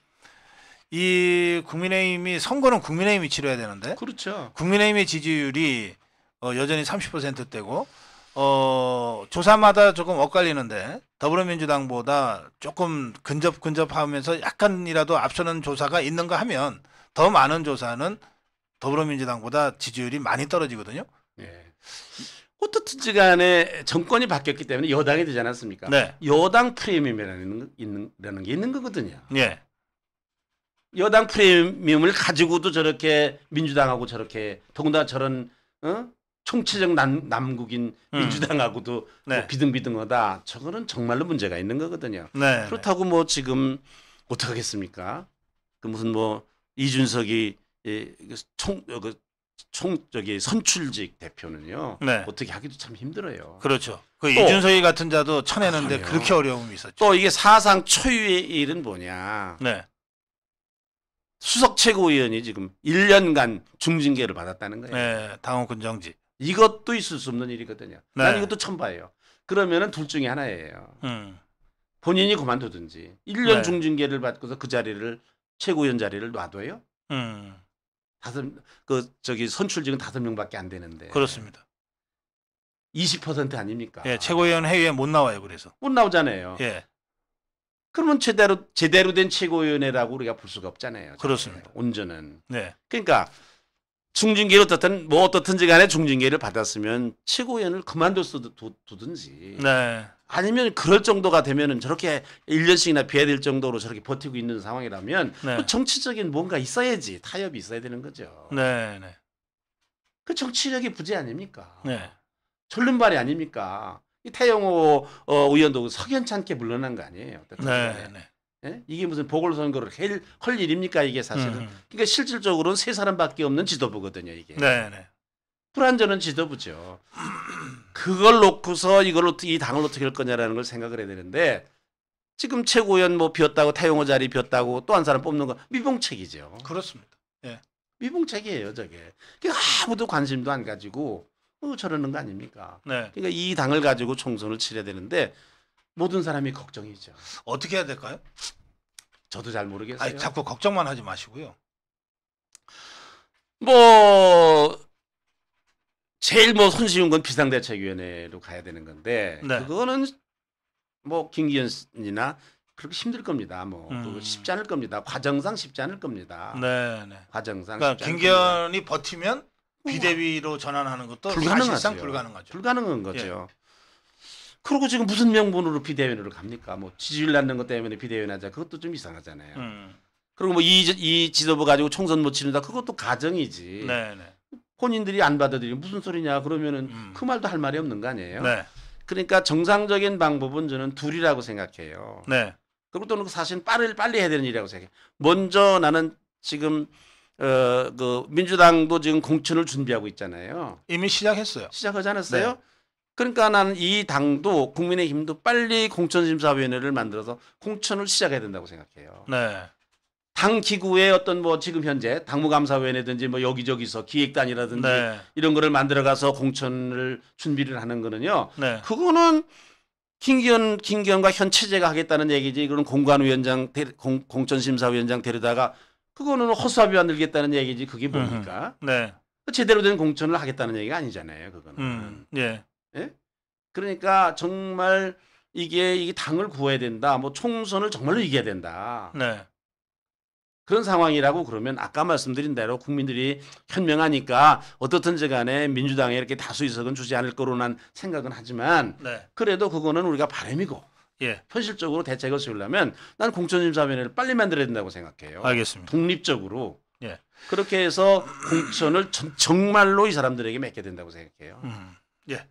이 국민의힘이 선거는 국민의힘이 치러야 되는데 그렇죠. 국민의힘의 지지율이 어, 여전히 30%대고 어, 조사마다 조금 엇갈리는데 더불어민주당보다 조금 근접 근접하면서 약간이라도 앞서는 조사가 있는가 하면 더 많은 조사는 더불어민주당보다 지지율이 많이 떨어지거든요. 네. 예. 어떻든지 간에 정권이 바뀌었기 때문에 여당이 되지 않았습니까? 네. 여당 프리미엄이라는 있는, 게 있는 거거든요. 네. 여당 프리미엄을 가지고도 저렇게 민주당하고 저렇게 더군다나 저런 어? 총체적 남, 국인 음. 민주당하고도 뭐 네. 뭐 비등비등하다. 저거는 정말로 문제가 있는 거거든요. 네. 그렇다고 뭐 지금 어떡 하겠습니까? 그 무슨 뭐 이준석이 총그 예, 어, 그 총 저기 선출직 대표는요 네. 어떻게 하기도 참 힘들어요. 그렇죠. 그 또, 이준석이 같은 자도 쳐내는데 아 그렇게 어려움이 있었죠. 또 이게 사상 초유의 일은 뭐냐. 네. 수석 최고위원이 지금 1년간 중징계를 받았다는 거예요. 네, 당원 근정지. 이것도 있을 수 없는 일이거든요. 네. 난 이것도 처음 봐요. 그러면은 둘 중에 하나예요. 음. 본인이 그만두든지 1년 네. 중징계를 받고서 그 자리를 최고위원 자리를 놔둬요. 음. 다섯 그 저기 선출직은 다섯 명밖에 안 되는데. 그렇습니다. 20% 아닙니까? 예, 최고위원 회의에 못 나와요. 그래서 못 나오잖아요. 예. 그러면 제대로 제대로 된 최고위원회라고 우리가 볼 수가 없잖아요. 그렇습니다. 온전은. 네. 그러니까 중징계를 어떻든 뭐 어떻든지 간에 중징계를 받았으면 최고위원을 그만둘 수도 두든지 네. 아니면 그럴 정도가 되면은 저렇게 1년씩이나 비해될 야 정도로 저렇게 버티고 있는 상황이라면 네. 그 정치적인 뭔가 있어야지 타협이 있어야 되는 거죠. 네, 네. 그 정치력이 부재 아닙니까? 네. 졸른발이 아닙니까? 이 태영호 어, 의원도 석연찮게 물러난 거 아니에요. 네, 네. 예? 이게 무슨 보궐선거를 할, 할 일입니까 이게 사실은. 음. 그러니까 실질적으로는 세 사람밖에 없는 지도부거든요 이게. 네네. 불안전은 지도부죠. 그걸 놓고서 이걸 어떻게 이 당을 어떻게 할 거냐라는 걸 생각을 해야 되는데 지금 최고위원 뭐 비었다고 태용호 자리 비었다고 또 한 사람 뽑는 거 미봉책이죠. 그렇습니다. 예. 미봉책이에요 저게. 그러니까 아무도 관심도 안 가지고 어, 저러는 거 아닙니까? 네. 그러니까 이 당을 가지고 총선을 치려야 되는데 모든 사람이 걱정이죠. 어떻게 해야 될까요? 저도 잘 모르겠어요. 아니, 자꾸 걱정만 하지 마시고요. 뭐 제일 뭐 손쉬운 건 비상대책위원회로 가야 되는 건데 네. 그거는 뭐 김기현이나 그렇게 힘들 겁니다. 뭐 음. 쉽지 않을 겁니다. 과정상 쉽지 않을 겁니다. 네, 네. 과정상 그러니까 김기현이 버티면 뭐 비대위로 전환하는 것도 불가능하죠. 사실상 불가능하죠. 불가능한 거죠. 예. 그리고 지금 무슨 명분으로 비대위원회를 갑니까? 뭐 지지율 낮는 것 때문에 비대위원 하자. 그것도 좀 이상하잖아요. 음. 그리고 뭐이 이 지도부 가지고 총선 못 치른다. 그것도 가정이지. 네, 네. 본인들이 안 받아들이면 무슨 소리냐 그러면은 음. 그 말도 할 말이 없는 거 아니에요. 네. 그러니까 정상적인 방법은 저는 둘이라고 생각해요. 네. 그리고 또는 사실 빠를 빨리 해야 되는 일이라고 생각해요. 먼저 나는 지금 어 그 민주당도 지금 공천을 준비하고 있잖아요. 이미 시작했어요. 시작하지 않았어요? 네. 그러니까 나는 이 당도 국민의힘도 빨리 공천심사위원회를 만들어서 공천을 시작해야 된다고 생각해요. 네. 당 기구의 어떤 뭐 지금 현재 당무감사위원회든지 뭐 여기저기서 기획단이라든지 네. 이런 거를 만들어가서 공천을 준비를 하는 거는요. 네. 그거는 김기현 김기현과 현 체제가 하겠다는 얘기지 그런 공관위원장 공, 공천심사위원장 데려다가 그거는 허수아비 만들겠다는 얘기지 그게 뭡니까? 네. 그 제대로 된 공천을 하겠다는 얘기가 아니잖아요. 그거는. 음, 예. 예? 그러니까 정말 이게 이게 당을 구해야 된다. 뭐 총선을 정말로 이겨야 된다. 네. 그런 상황이라고 그러면 아까 말씀드린 대로 국민들이 현명하니까 어떻든지 간에 민주당에 이렇게 다수 의석은 주지 않을 거로 난 생각은 하지만 네. 그래도 그거는 우리가 바람이고 예. 현실적으로 대책을 세우려면 난 공천심사위원회를 빨리 만들어야 된다고 생각해요. 알겠습니다. 독립적으로 예. 그렇게 해서 공천을 정말로 이 사람들에게 맺게 된다고 생각해요. 음. 예.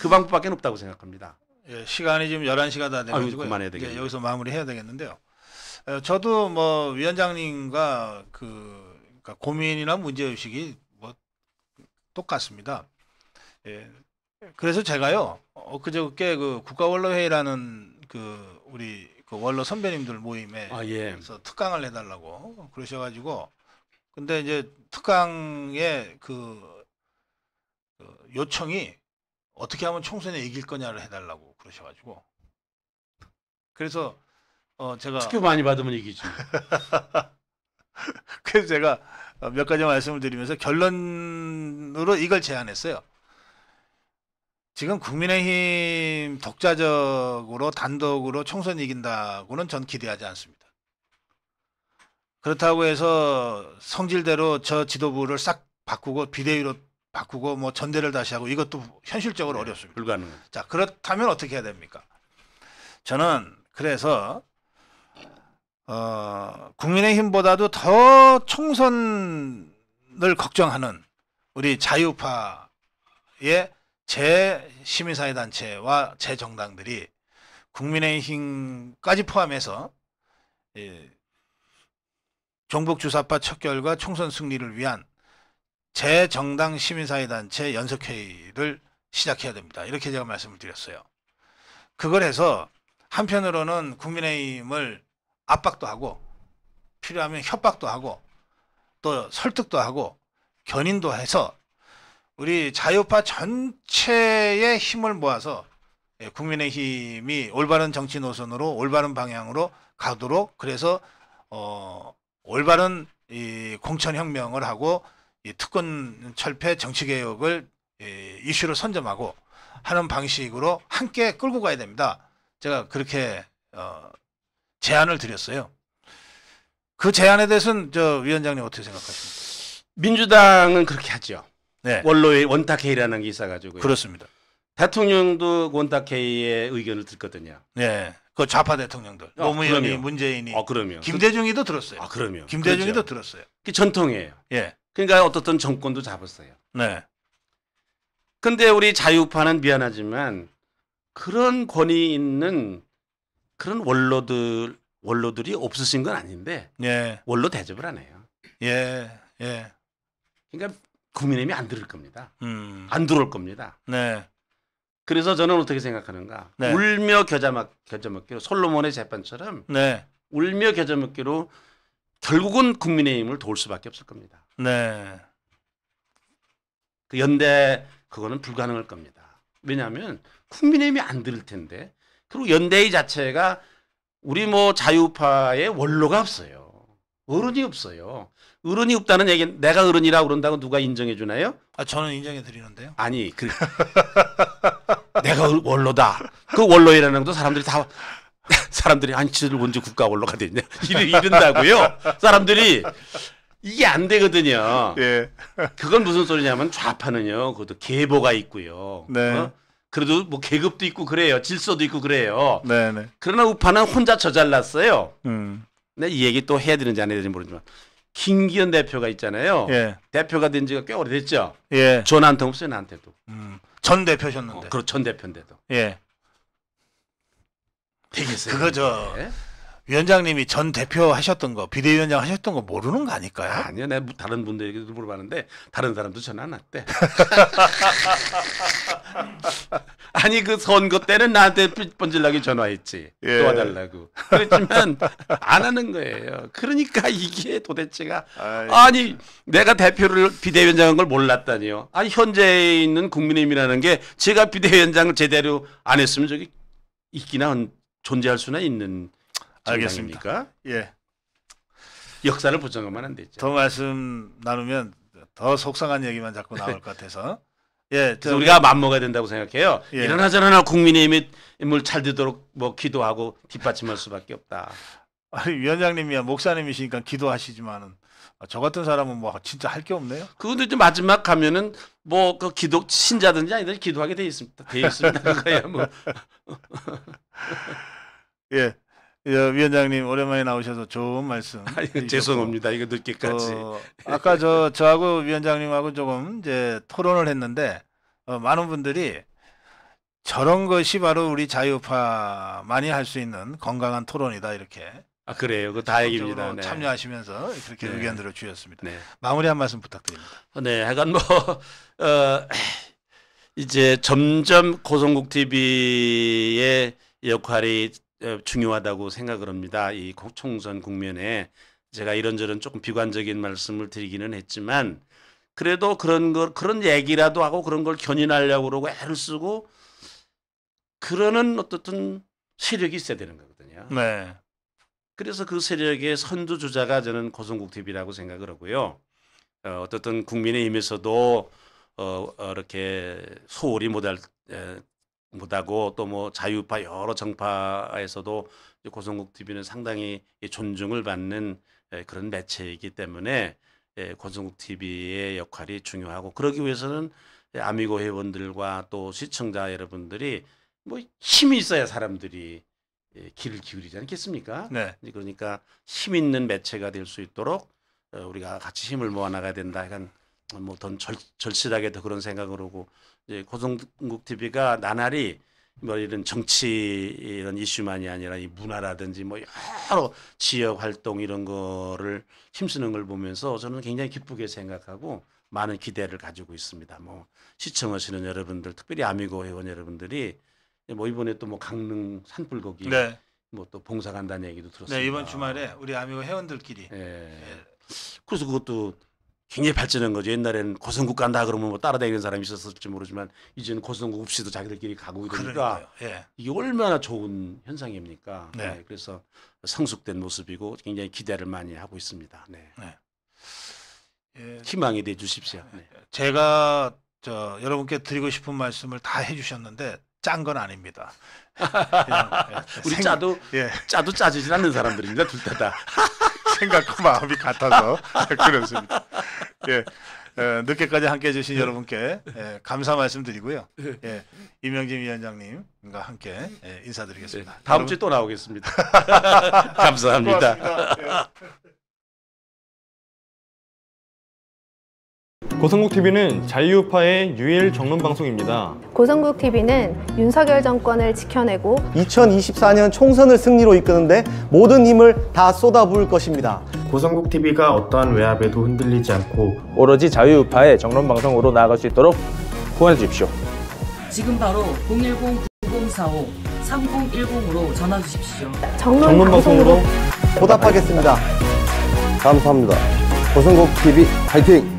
그 방법밖에 없다고 생각합니다. 예, 시간이 지금 11시가 다 돼가지고 예, 여기서 마무리해야 되겠는데요. 에, 어, 저도 뭐 위원장님과 그 그러니까 고민이나 문제의식이 뭐 똑같습니다. 예. 그래서 제가요, 엊그저께 그 국가원로회의라는 그 우리 그 원로 선배님들 모임에 아, 예. 서 특강을 해달라고 그러셔가지고 근데 이제 특강에 그, 그 요청이 어떻게 하면 총선에 이길 거냐를 해달라고 그러셔가지고 그래서 어 제가 투표 많이 받으면 이기지. <laughs> 그래서 제가 몇 가지 말씀을 드리면서 결론으로 이걸 제안했어요. 지금 국민의힘 독자적으로 단독으로 총선 이긴다고는 전 기대하지 않습니다. 그렇다고 해서 성질대로 저 지도부를 싹 바꾸고 비대위로 바꾸고 뭐 전대를 다시 하고 이것도 현실적으로 네, 어렵습니다. 불가능. 자 그렇다면 어떻게 해야 됩니까? 저는 그래서 어, 국민의힘보다도 더 총선을 걱정하는 우리 자유파의 제 시민사회 단체와 제 정당들이 국민의힘까지 포함해서 예, 종북 주사파 척결과 총선 승리를 위한 재정당 시민사회단체 연석회의를 시작해야 됩니다. 이렇게 제가 말씀을 드렸어요. 그걸 해서 한편으로는 국민의힘을 압박도 하고 필요하면 협박도 하고 또 설득도 하고 견인도 해서 우리 자유파 전체의 힘을 모아서 예, 국민의힘이 올바른 정치 노선으로 올바른 방향으로 가도록 그래서 어 올바른 이 공천혁명을 하고 특권 철폐 정치개혁을 예, 이슈로 선점하고 하는 방식으로 함께 끌고 가야 됩니다. 제가 그렇게 어, 제안을 드렸어요. 그 제안에 대해서는 저 위원장님 어떻게 생각하십니까? 민주당은 그렇게 하죠. 네. 원로의 원탁회의라는 게 있어가지고 그렇습니다. 대통령도 원탁회의의 의견을 듣거든요. 네. 그 좌파 대통령들 어, 노무현이 그럼요. 문재인이 어, 그럼요. 김대중이도 들었어요. 아, 그럼요. 김대중이도 그렇죠. 들었어요. 그 전통이에요. 예. 그러니까 어떻든 정권도 잡았어요. 네. 근데 우리 자유파는 미안하지만 그런 권위 있는 그런 원로들 원로들이 없으신 건 아닌데 예. 원로 대접을 안 해요. 예. 예. 그러니까 국민의힘이 안 들을 겁니다. 음. 안 들어올 겁니다. 네. 그래서 저는 어떻게 생각하는가? 네. 울며 겨자막 겨자먹기로 솔로몬의 재판처럼 네. 울며 겨자먹기로 결국은 국민의힘을 도울 수밖에 없을 겁니다. 네. 그 연대 그거는 불가능할 겁니다. 왜냐하면 국민의힘이 안 들을 텐데 그리고 연대의 자체가 우리 뭐 자유파의 원로가 없어요. 어른이 없어요. 어른이 없다는 얘기 내가 어른이라 그런다고 누가 인정해 주나요? 아 저는 인정해 드리는데요. 아니 그 <laughs> 내가 어, 원로다. 그 원로이라는 것도 사람들이 다 <laughs> 사람들이 아니 지들 먼저 국가 원로가 됐냐 <laughs> 이런, 다고요 사람들이 이게 안 되거든요. 예. 그건 무슨 소리냐면 좌파는요. 그것도 계보가 있고요. 네. 어? 그래도 뭐 계급도 있고 그래요. 질서도 있고 그래요. 네네. 네. 그러나 우파는 혼자 저잘랐어요 음. 근데 이 얘기 또 해야 되는지 안 해야 되는지 모르지만 김기현 대표가 있잖아요. 예. 대표가 된 지가 꽤 오래됐죠. 예. 전한테 없어요 나한테도. 음. 전 대표셨는데. 어, 그렇 전 대표인데도. 예. 되겠어요. 그거 죠 네? 예? 위원장님이 전 대표 하셨던 거 비대위원장 하셨던 거 모르는 거 아닐까요? 아니요, 내가 다른 분들에게도 물어봤는데 다른 사람도 전화 안 왔대. 아니 그 선거 때는 나한테 번질나게 전화했지 예. 도와달라고. 그랬지만안 하는 거예요. 그러니까 이게 도대체가 아이고. 아니 내가 대표를 비대위원장한걸 몰랐다니요. 아니 현재 있는 국민의힘이라는 게 제가 비대위원장을 제대로 안 했으면 저기 있기나 존재할 수나 있는 알겠습니까? 예. 역사를 부정하면 안 되죠. 더 말씀 나누면 더 속상한 얘기만 자꾸 나올 것 같아서. <laughs> 예, 그 우리가 맘먹어야 된다고 생각해요. 예. 일어나 저나 국민의힘을 잘 되도록 뭐 기도하고 뒷받침할 수밖에 없다. 아니 위원장님이야 목사님이시니까 기도하시지만은 저 같은 사람은 뭐 진짜 할 게 없네요. 그것 이제 마지막 가면은 뭐 그 기도 신자든지 아니든지 기도하게 돼 있습니다. 돼 있습니다. <laughs> 그거야 뭐. <laughs> 예. 예, 위원장님 오랜만에 나오셔서 좋은 말씀. <laughs> 아, 죄송합니다. 이거 늦게까지. 어, 아까 저 저하고 위원장님하고 조금 이제 토론을 했는데 어, 많은 분들이 저런 것이 바로 우리 자유파많이할 수 있는 건강한 토론이다 이렇게. 아 그래요. 그 다행입니다. 네. 참여하시면서 그렇게 네. 의견들을 주셨습니다. 네. 마무리 한 말씀 부탁드립니다. 네, 하간 뭐 <laughs> 어, 이제 점점 고성국 TV의 역할이 중요하다고 생각을 합니다. 이 총선 국면에 제가 이런저런 조금 비관적인 말씀을 드리기는 했지만 그래도 그런 걸 그런 얘기라도 하고 그런 걸 견인하려고 그러고 애를 쓰고 그러는 어떻든 세력이 있어야 되는 거거든요. 네. 그래서 그 세력의 선두주자가 저는 고성국 TV라고 생각을 하고요. 어, 어떻든 국민의힘에서도 어, 어 이렇게 소홀히 못할 못하고 또 뭐 자유파 여러 정파에서도 고성국 TV는 상당히 존중을 받는 그런 매체이기 때문에 고성국 TV의 역할이 중요하고 그러기 위해서는 아미고 회원들과 또 시청자 여러분들이 뭐 힘이 있어야 사람들이 길을 기울이지 않겠습니까? 네. 그러니까 힘 있는 매체가 될 수 있도록 어, 우리가 같이 힘을 모아 나가야 된다. 약간 뭐 더 절실하게 더 그런 생각으로고 이제 고성국 TV가 나날이 뭐 이런 정치 이런 이슈만이 아니라 이 문화라든지 뭐 여러 지역 활동 이런 거를 힘쓰는 걸 보면서 저는 굉장히 기쁘게 생각하고 많은 기대를 가지고 있습니다. 뭐 시청하시는 여러분들 특별히 아미고 회원 여러분들이 뭐 이번에 또 뭐 강릉 산불고기 네. 뭐또 봉사 간다는 얘기도 들었습니다. 네, 이번 주말에 우리 아미고 회원들끼리 예. 네. 그래서 그것도 굉장히 발전한 거죠. 옛날에는 고성국 간다 그러면 뭐 따라다니는 사람이 있었을지 모르지만 이제는 고성국 없이도 자기들끼리 가고 그러니까 예. 이게 얼마나 좋은 현상입니까. 네. 네. 그래서 성숙된 모습이고 굉장히 기대를 많이 하고 있습니다. 네. 네. 예. 희망이 돼 주십시오. 네. 제가 저 여러분께 드리고 싶은 말씀을 다 해주셨는데 짠 건 아닙니다. 그냥, <laughs> 우리 생... 예, 예. 짜도 짜도 짜지진 않는 사람들입니다. 둘 다 다. <laughs> 생각과 <laughs> 마음이 같아서 그렇습니다. 예. 예, 늦게까지 함께 해주신 네. 여러분께 예, 감사 말씀드리고요. 네. 예, 임영진 위원장님과 함께 예, 인사드리겠습니다. 네, 다음 주에 또 나오겠습니다. <laughs> 감사합니다. 예. 고성국TV는 자유파의 유일 정론방송입니다. 고성국TV는 윤석열 정권을 지켜내고 2024년 총선을 승리로 이끄는데 모든 힘을 다 쏟아부을 것입니다. 고성국TV가 어떠한 외압에도 흔들리지 않고 오로지 자유파의 정론방송으로 나아갈 수 있도록 후원해 주십시오. 지금 바로 010-9045-3010으로 전화 주십시오. 정론방송으로 보답하겠습니다. 감사합니다. 고성국TV 파이팅!